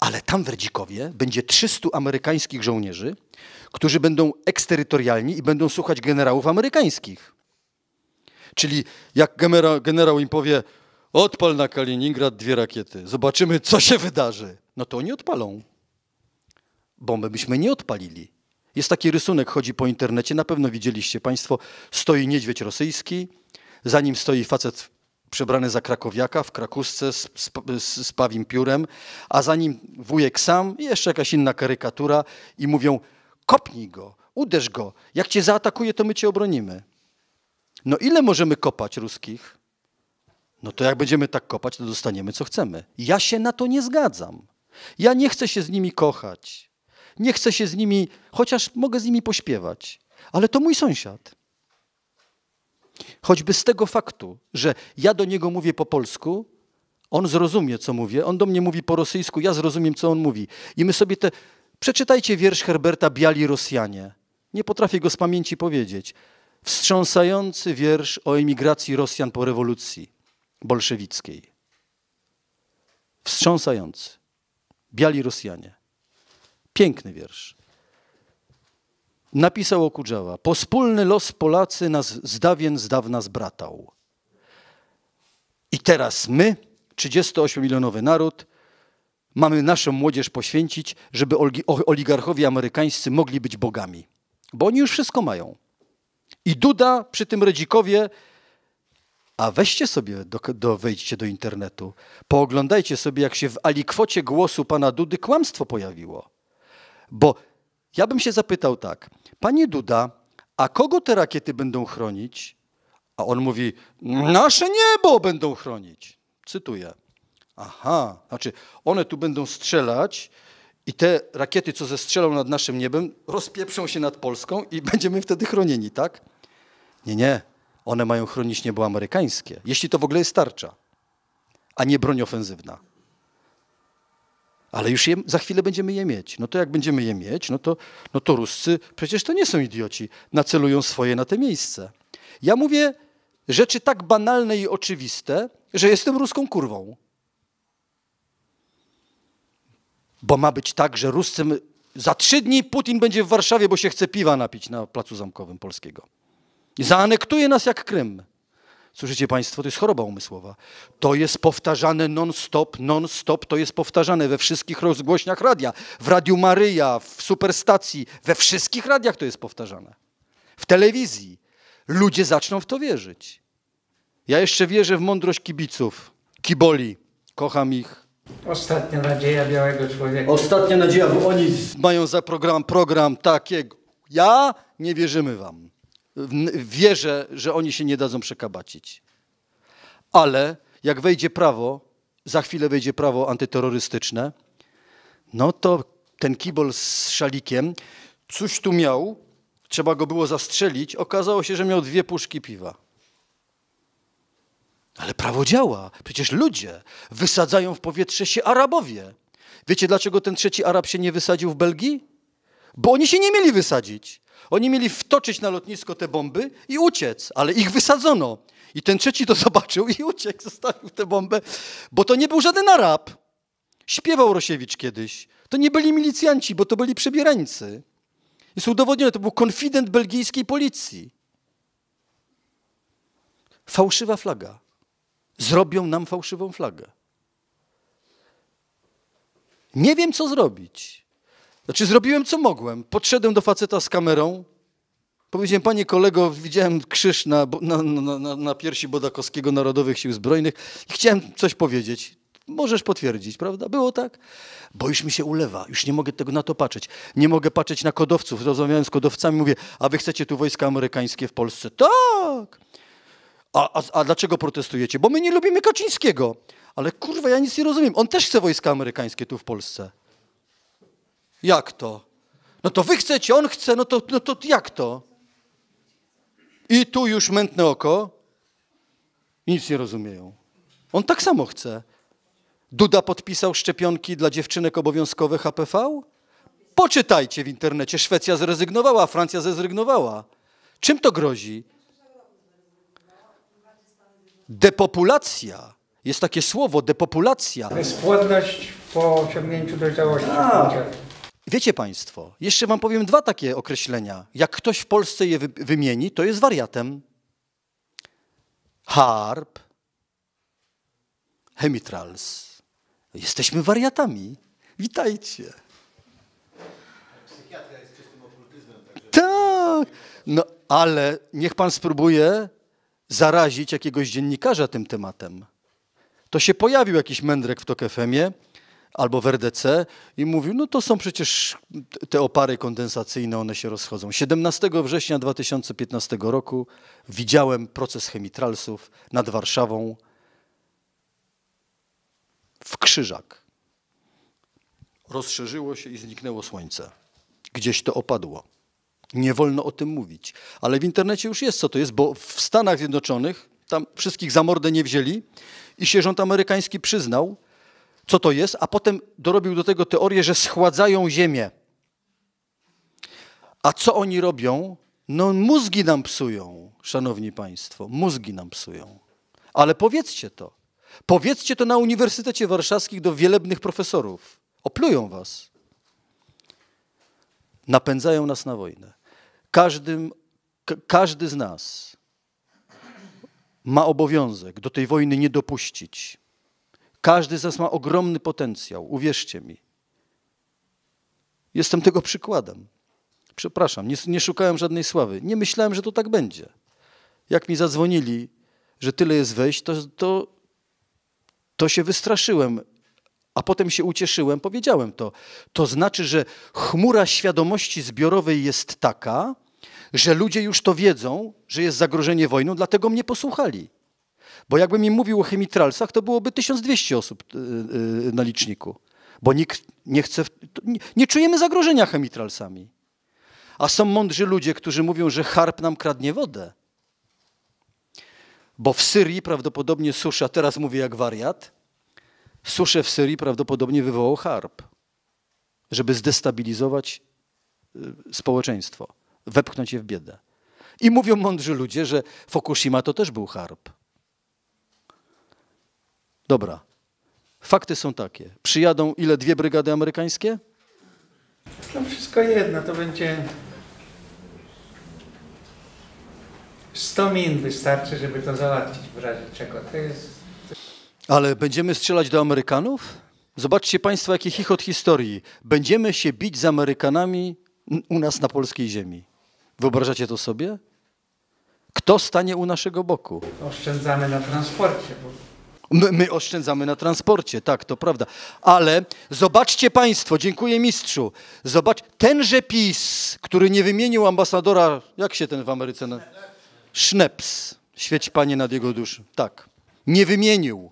Ale tam w Redzikowie będzie 300 amerykańskich żołnierzy, którzy będą eksterytorialni i będą słuchać generałów amerykańskich. Czyli jak generał, generał im powie, odpal na Kaliningrad dwie rakiety, zobaczymy, co się wydarzy, no to oni odpalą. Bomby byśmy nie odpalili. Jest taki rysunek, chodzi po internecie, na pewno widzieliście Państwo, stoi niedźwiedź rosyjski, za nim stoi facet przebrany za krakowiaka w krakusce z, z, z, pawim piórem, a za nim wujek sam i jeszcze jakaś inna karykatura i mówią kopnij go, uderz go, jak cię zaatakuje, to my cię obronimy. No ile możemy kopać ruskich? No to jak będziemy tak kopać, to dostaniemy co chcemy. Ja się na to nie zgadzam. Ja nie chcę się z nimi kochać. Nie chcę się z nimi, chociaż mogę z nimi pośpiewać, ale to mój sąsiad. Choćby z tego faktu, że ja do niego mówię po polsku, on zrozumie, co mówię, on do mnie mówi po rosyjsku, ja zrozumiem, co on mówi. I my sobie te. Przeczytajcie wiersz Herberta Biali Rosjanie. Nie potrafię go z pamięci powiedzieć, wstrząsający wiersz o emigracji Rosjan po rewolucji bolszewickiej. Wstrząsający. Biali Rosjanie. Piękny wiersz. Napisał Okudżała. Pospólny los Polacy nas z dawien z dawna zbratał. I teraz my, 38-milionowy naród, mamy naszą młodzież poświęcić, żeby oligarchowie amerykańscy mogli być bogami. Bo oni już wszystko mają. I Duda przy tym Redzikowie, a weźcie sobie, do, do, wejdźcie do internetu, pooglądajcie sobie, jak się w alikwocie głosu pana Dudy kłamstwo pojawiło. Bo ja bym się zapytał tak, panie Duda, a kogo te rakiety będą chronić? A on mówi, nasze niebo będą chronić. Cytuję. Aha, znaczy one tu będą strzelać i te rakiety, co zestrzelą nad naszym niebem, rozpieprzą się nad Polską i będziemy wtedy chronieni, tak? Nie, nie. One mają chronić niebo amerykańskie, jeśli to w ogóle jest tarcza, a nie broń ofensywna. Ale już je, za chwilę będziemy je mieć. No to jak będziemy je mieć, no to, no to Ruscy przecież to nie są idioci. Nacelują swoje na te miejsce. Ja mówię rzeczy tak banalne i oczywiste, że jestem ruską kurwą. Bo ma być tak, że Ruscy za trzy dni Putin będzie w Warszawie, bo się chce piwa napić na Placu Zamkowym Polskiego. Zaanektuje nas jak Krym. Słyszycie Państwo, to jest choroba umysłowa. To jest powtarzane non-stop, non-stop, to jest powtarzane we wszystkich rozgłośniach radia. W Radiu Maryja, w Superstacji, we wszystkich radiach to jest powtarzane. W telewizji. Ludzie zaczną w to wierzyć. Ja jeszcze wierzę w mądrość kibiców, kiboli. Kocham ich. Ostatnia nadzieja białego człowieka. Ostatnia nadzieja, bo oni mają za program, program takiego. Ja nie wierzymy wam wierzę, że oni się nie dadzą przekabacić. Ale jak wejdzie prawo, za chwilę wejdzie prawo antyterrorystyczne, no to ten kibol z szalikiem coś tu miał, trzeba go było zastrzelić, okazało się, że miał dwie puszki piwa. Ale prawo działa. Przecież ludzie wysadzają w powietrze się Arabowie. Wiecie, dlaczego ten trzeci Arab się nie wysadził w Belgii? Bo oni się nie mieli wysadzić. Oni mieli wtoczyć na lotnisko te bomby i uciec, ale ich wysadzono. I ten trzeci to zobaczył i uciekł, zostawił tę bombę, bo to nie był żaden Arab. Śpiewał Rosiewicz kiedyś. To nie byli milicjanci, bo to byli przebierańcy. Jest udowodnione, to był konfident belgijskiej policji. Fałszywa flaga. Zrobią nam fałszywą flagę. Nie wiem, co zrobić. Znaczy, zrobiłem co mogłem. Podszedłem do faceta z kamerą. Powiedziałem, panie kolego, widziałem krzyż na, na, na, na piersi Bodakowskiego Narodowych Sił Zbrojnych i chciałem coś powiedzieć. Możesz potwierdzić, prawda? Było tak? Bo już mi się ulewa, już nie mogę tego na to patrzeć. Nie mogę patrzeć na kodowców. Rozmawiałem z kodowcami, mówię, a wy chcecie tu wojska amerykańskie w Polsce? Tak! A, a, a dlaczego protestujecie? Bo my nie lubimy Kaczyńskiego. Ale kurwa, ja nic nie rozumiem. On też chce wojska amerykańskie tu w Polsce. Jak to? No to wy chcecie, on chce, no to, no to jak to? I tu już mętne oko i nic nie rozumieją. On tak samo chce. Duda podpisał szczepionki dla dziewczynek obowiązkowe HPV? Poczytajcie w internecie. Szwecja zrezygnowała, Francja zrezygnowała. Czym to grozi? Depopulacja. Jest takie słowo, depopulacja. Bezpłodność po osiągnięciu dojrzałości. Wiecie Państwo, jeszcze Wam powiem dwa takie określenia. Jak ktoś w Polsce je wymieni, to jest wariatem. Harp, chemitrals. Jesteśmy wariatami. Witajcie. jest czystym okultyzmem. Tak, no ale niech Pan spróbuje zarazić jakiegoś dziennikarza tym tematem. To się pojawił jakiś mędrek w Tokefemie albo w RDC i mówił, no to są przecież te opary kondensacyjne, one się rozchodzą. 17 września 2015 roku widziałem proces chemitralsów nad Warszawą w Krzyżak. Rozszerzyło się i zniknęło słońce. Gdzieś to opadło. Nie wolno o tym mówić. Ale w internecie już jest, co to jest, bo w Stanach Zjednoczonych tam wszystkich za mordę nie wzięli i sierżant amerykański przyznał, co to jest, a potem dorobił do tego teorię, że schładzają ziemię. A co oni robią? No mózgi nam psują, szanowni państwo, mózgi nam psują. Ale powiedzcie to. Powiedzcie to na Uniwersytecie Warszawskim do wielebnych profesorów. Oplują was. Napędzają nas na wojnę. Każdym, każdy z nas ma obowiązek do tej wojny nie dopuścić. Każdy z nas ma ogromny potencjał, uwierzcie mi. Jestem tego przykładem. Przepraszam, nie, nie szukałem żadnej sławy. Nie myślałem, że to tak będzie. Jak mi zadzwonili, że tyle jest wejść, to, to, to się wystraszyłem, a potem się ucieszyłem, powiedziałem to. To znaczy, że chmura świadomości zbiorowej jest taka, że ludzie już to wiedzą, że jest zagrożenie wojną, dlatego mnie posłuchali. Bo jakbym im mówił o chemitralsach, to byłoby 1200 osób y, y, na liczniku, bo nikt nie chce, nie czujemy zagrożenia chemitralsami. A są mądrzy ludzie, którzy mówią, że harp nam kradnie wodę. Bo w Syrii prawdopodobnie susza, teraz mówię jak wariat, suszę w Syrii prawdopodobnie wywołał harp, żeby zdestabilizować y, społeczeństwo, wepchnąć je w biedę. I mówią mądrzy ludzie, że Fukushima to też był harp. Dobra. Fakty są takie. Przyjadą ile? Dwie brygady amerykańskie? To no, wszystko jedno. To będzie 100 min wystarczy, żeby to załatwić w razie czego. To jest... Ale będziemy strzelać do Amerykanów? Zobaczcie Państwo, jaki chichot historii. Będziemy się bić z Amerykanami u nas na polskiej ziemi. Wyobrażacie to sobie? Kto stanie u naszego boku? Oszczędzamy na transporcie, bo My, my, oszczędzamy na transporcie, tak, to prawda. Ale zobaczcie Państwo, dziękuję mistrzu. Zobacz, tenże PiS, który nie wymienił ambasadora, jak się ten w Ameryce nazywa? Schneps, świeć Panie nad jego duszy. Tak, nie wymienił.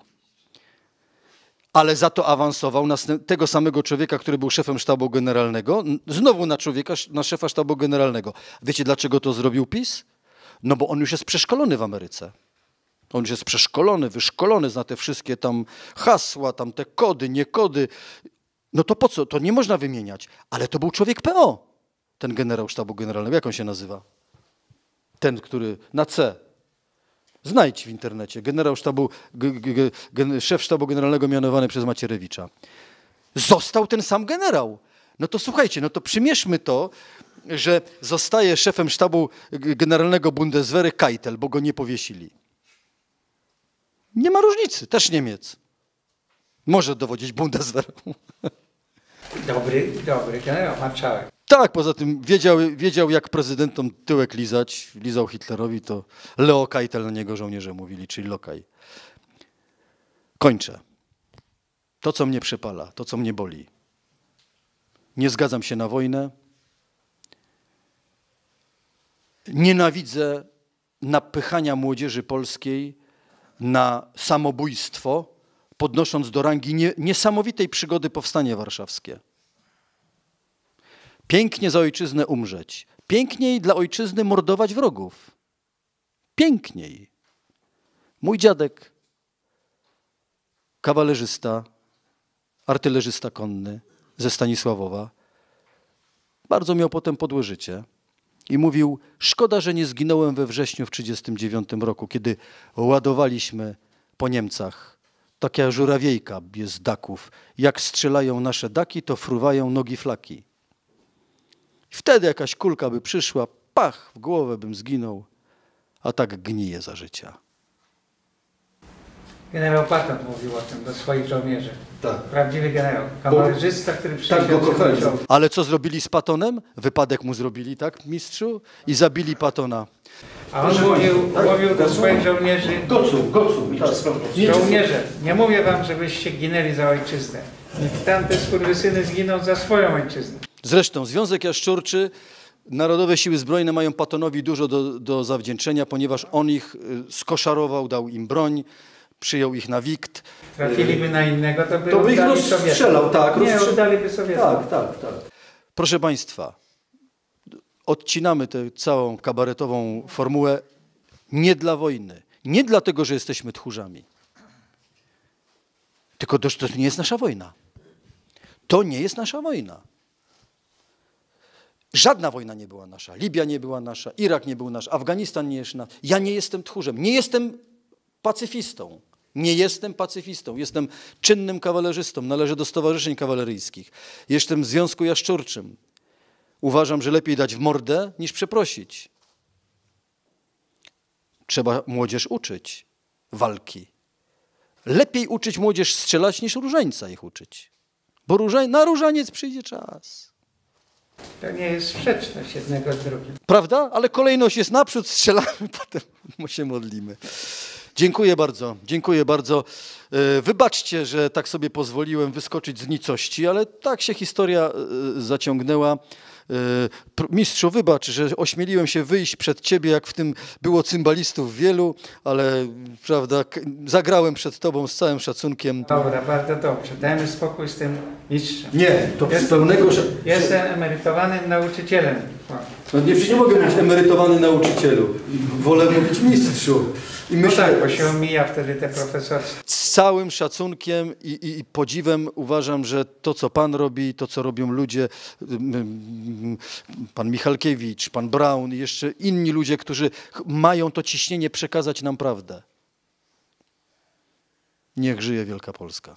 Ale za to awansował tego samego człowieka, który był szefem sztabu generalnego, znowu na człowieka, na szefa sztabu generalnego. Wiecie, dlaczego to zrobił PiS? No bo on już jest przeszkolony w Ameryce. On już jest przeszkolony, wyszkolony, zna te wszystkie tam hasła, tam te kody, nie kody. No to po co? To nie można wymieniać. Ale to był człowiek PO, ten generał sztabu generalnego. Jak on się nazywa? Ten, który na C. Znajdź w internecie. Generał sztabu, g, g, g, szef sztabu generalnego mianowany przez Macierewicza. Został ten sam generał. No to słuchajcie, no to przymierzmy to, że zostaje szefem sztabu generalnego Bundeswehry Keitel, bo go nie powiesili. Nie ma różnicy, też Niemiec. Może dowodzić Bundeswehr. Dobry, dobry generał marszałek. Tak, poza tym wiedział, wiedział jak prezydentom tyłek lizać, lizał Hitlerowi, to Leo Keitel na niego żołnierze mówili, czyli Lokaj. Kończę. To, co mnie przepala, to, co mnie boli. Nie zgadzam się na wojnę. Nienawidzę napychania młodzieży polskiej na samobójstwo, podnosząc do rangi niesamowitej przygody powstanie warszawskie. Pięknie za ojczyznę umrzeć, piękniej dla ojczyzny mordować wrogów. Piękniej. Mój dziadek, kawalerzysta, artylerzysta konny ze Stanisławowa, bardzo miał potem podłe życie i mówił: Szkoda, że nie zginąłem we wrześniu w 1939 roku, kiedy ładowaliśmy po Niemcach. Taka żurawiejka jest daków. Jak strzelają nasze daki, to fruwają nogi flaki. Wtedy jakaś kulka by przyszła, pach, w głowę bym zginął, a tak gniję za życia. Generał Paton mówił o tym do swoich żołnierzy. Tak. Prawdziwy generał. Kawalerzysta, który tak przyjechał. Tak go kochali. Ale co zrobili z Patonem? Wypadek mu zrobili, tak, mistrzu? I zabili Patona. A on mówił, tak? mówił do swoich żołnierzy... Gocu, Gocu. Tak. Żołnierze, nie mówię wam, żebyście ginęli za ojczyznę. Tamte skurwysyny zginą za swoją ojczyznę. Zresztą Związek Jaszczurczy... Narodowe Siły Zbrojne mają Patonowi dużo do, do zawdzięczenia, ponieważ on ich y, skoszarował, dał im broń, przyjął ich na wikt. Trafiliby na innego, to by, to by ich rozstrzelał, tak. Nie, by sobie. Tak, tak, tak. Proszę Państwa, odcinamy tę całą kabaretową formułę nie dla wojny, nie dlatego, że jesteśmy tchórzami, tylko to, to nie jest nasza wojna. To nie jest nasza wojna. Żadna wojna nie była nasza. Libia nie była nasza, Irak nie był nasz, Afganistan nie jest nasz. Ja nie jestem tchórzem, nie jestem pacyfistą. Nie jestem pacyfistą, jestem czynnym kawalerzystą, należę do stowarzyszeń kawaleryjskich, jestem w związku jaszczurczym. Uważam, że lepiej dać w mordę niż przeprosić. Trzeba młodzież uczyć walki. Lepiej uczyć młodzież strzelać niż różańca ich uczyć. Bo różań, na różaniec przyjdzie czas. To nie jest sprzeczność jednego z drugim. Prawda? Ale kolejność jest naprzód, strzelamy, potem się modlimy. Dziękuję bardzo, dziękuję bardzo. E, wybaczcie, że tak sobie pozwoliłem wyskoczyć z nicości, ale tak się historia e, zaciągnęła. E, mistrzu, wybacz, że ośmieliłem się wyjść przed ciebie, jak w tym było cymbalistów wielu, ale prawda, zagrałem przed tobą z całym szacunkiem. Dobra, bardzo dobrze. Dajmy spokój z tym mistrzem. Nie, to jestem, pełnego... Jestem emerytowanym nauczycielem. No nie, przecież nie mogę być emerytowany nauczycielu. Wolę mówić mistrzu. I myślę, no tak, bo się omija wtedy te profesorskie. Z całym szacunkiem i, i, i, podziwem uważam, że to, co pan robi, to, co robią ludzie, pan Michalkiewicz, pan Braun i jeszcze inni ludzie, którzy mają to ciśnienie przekazać nam prawdę. Niech żyje Wielka Polska.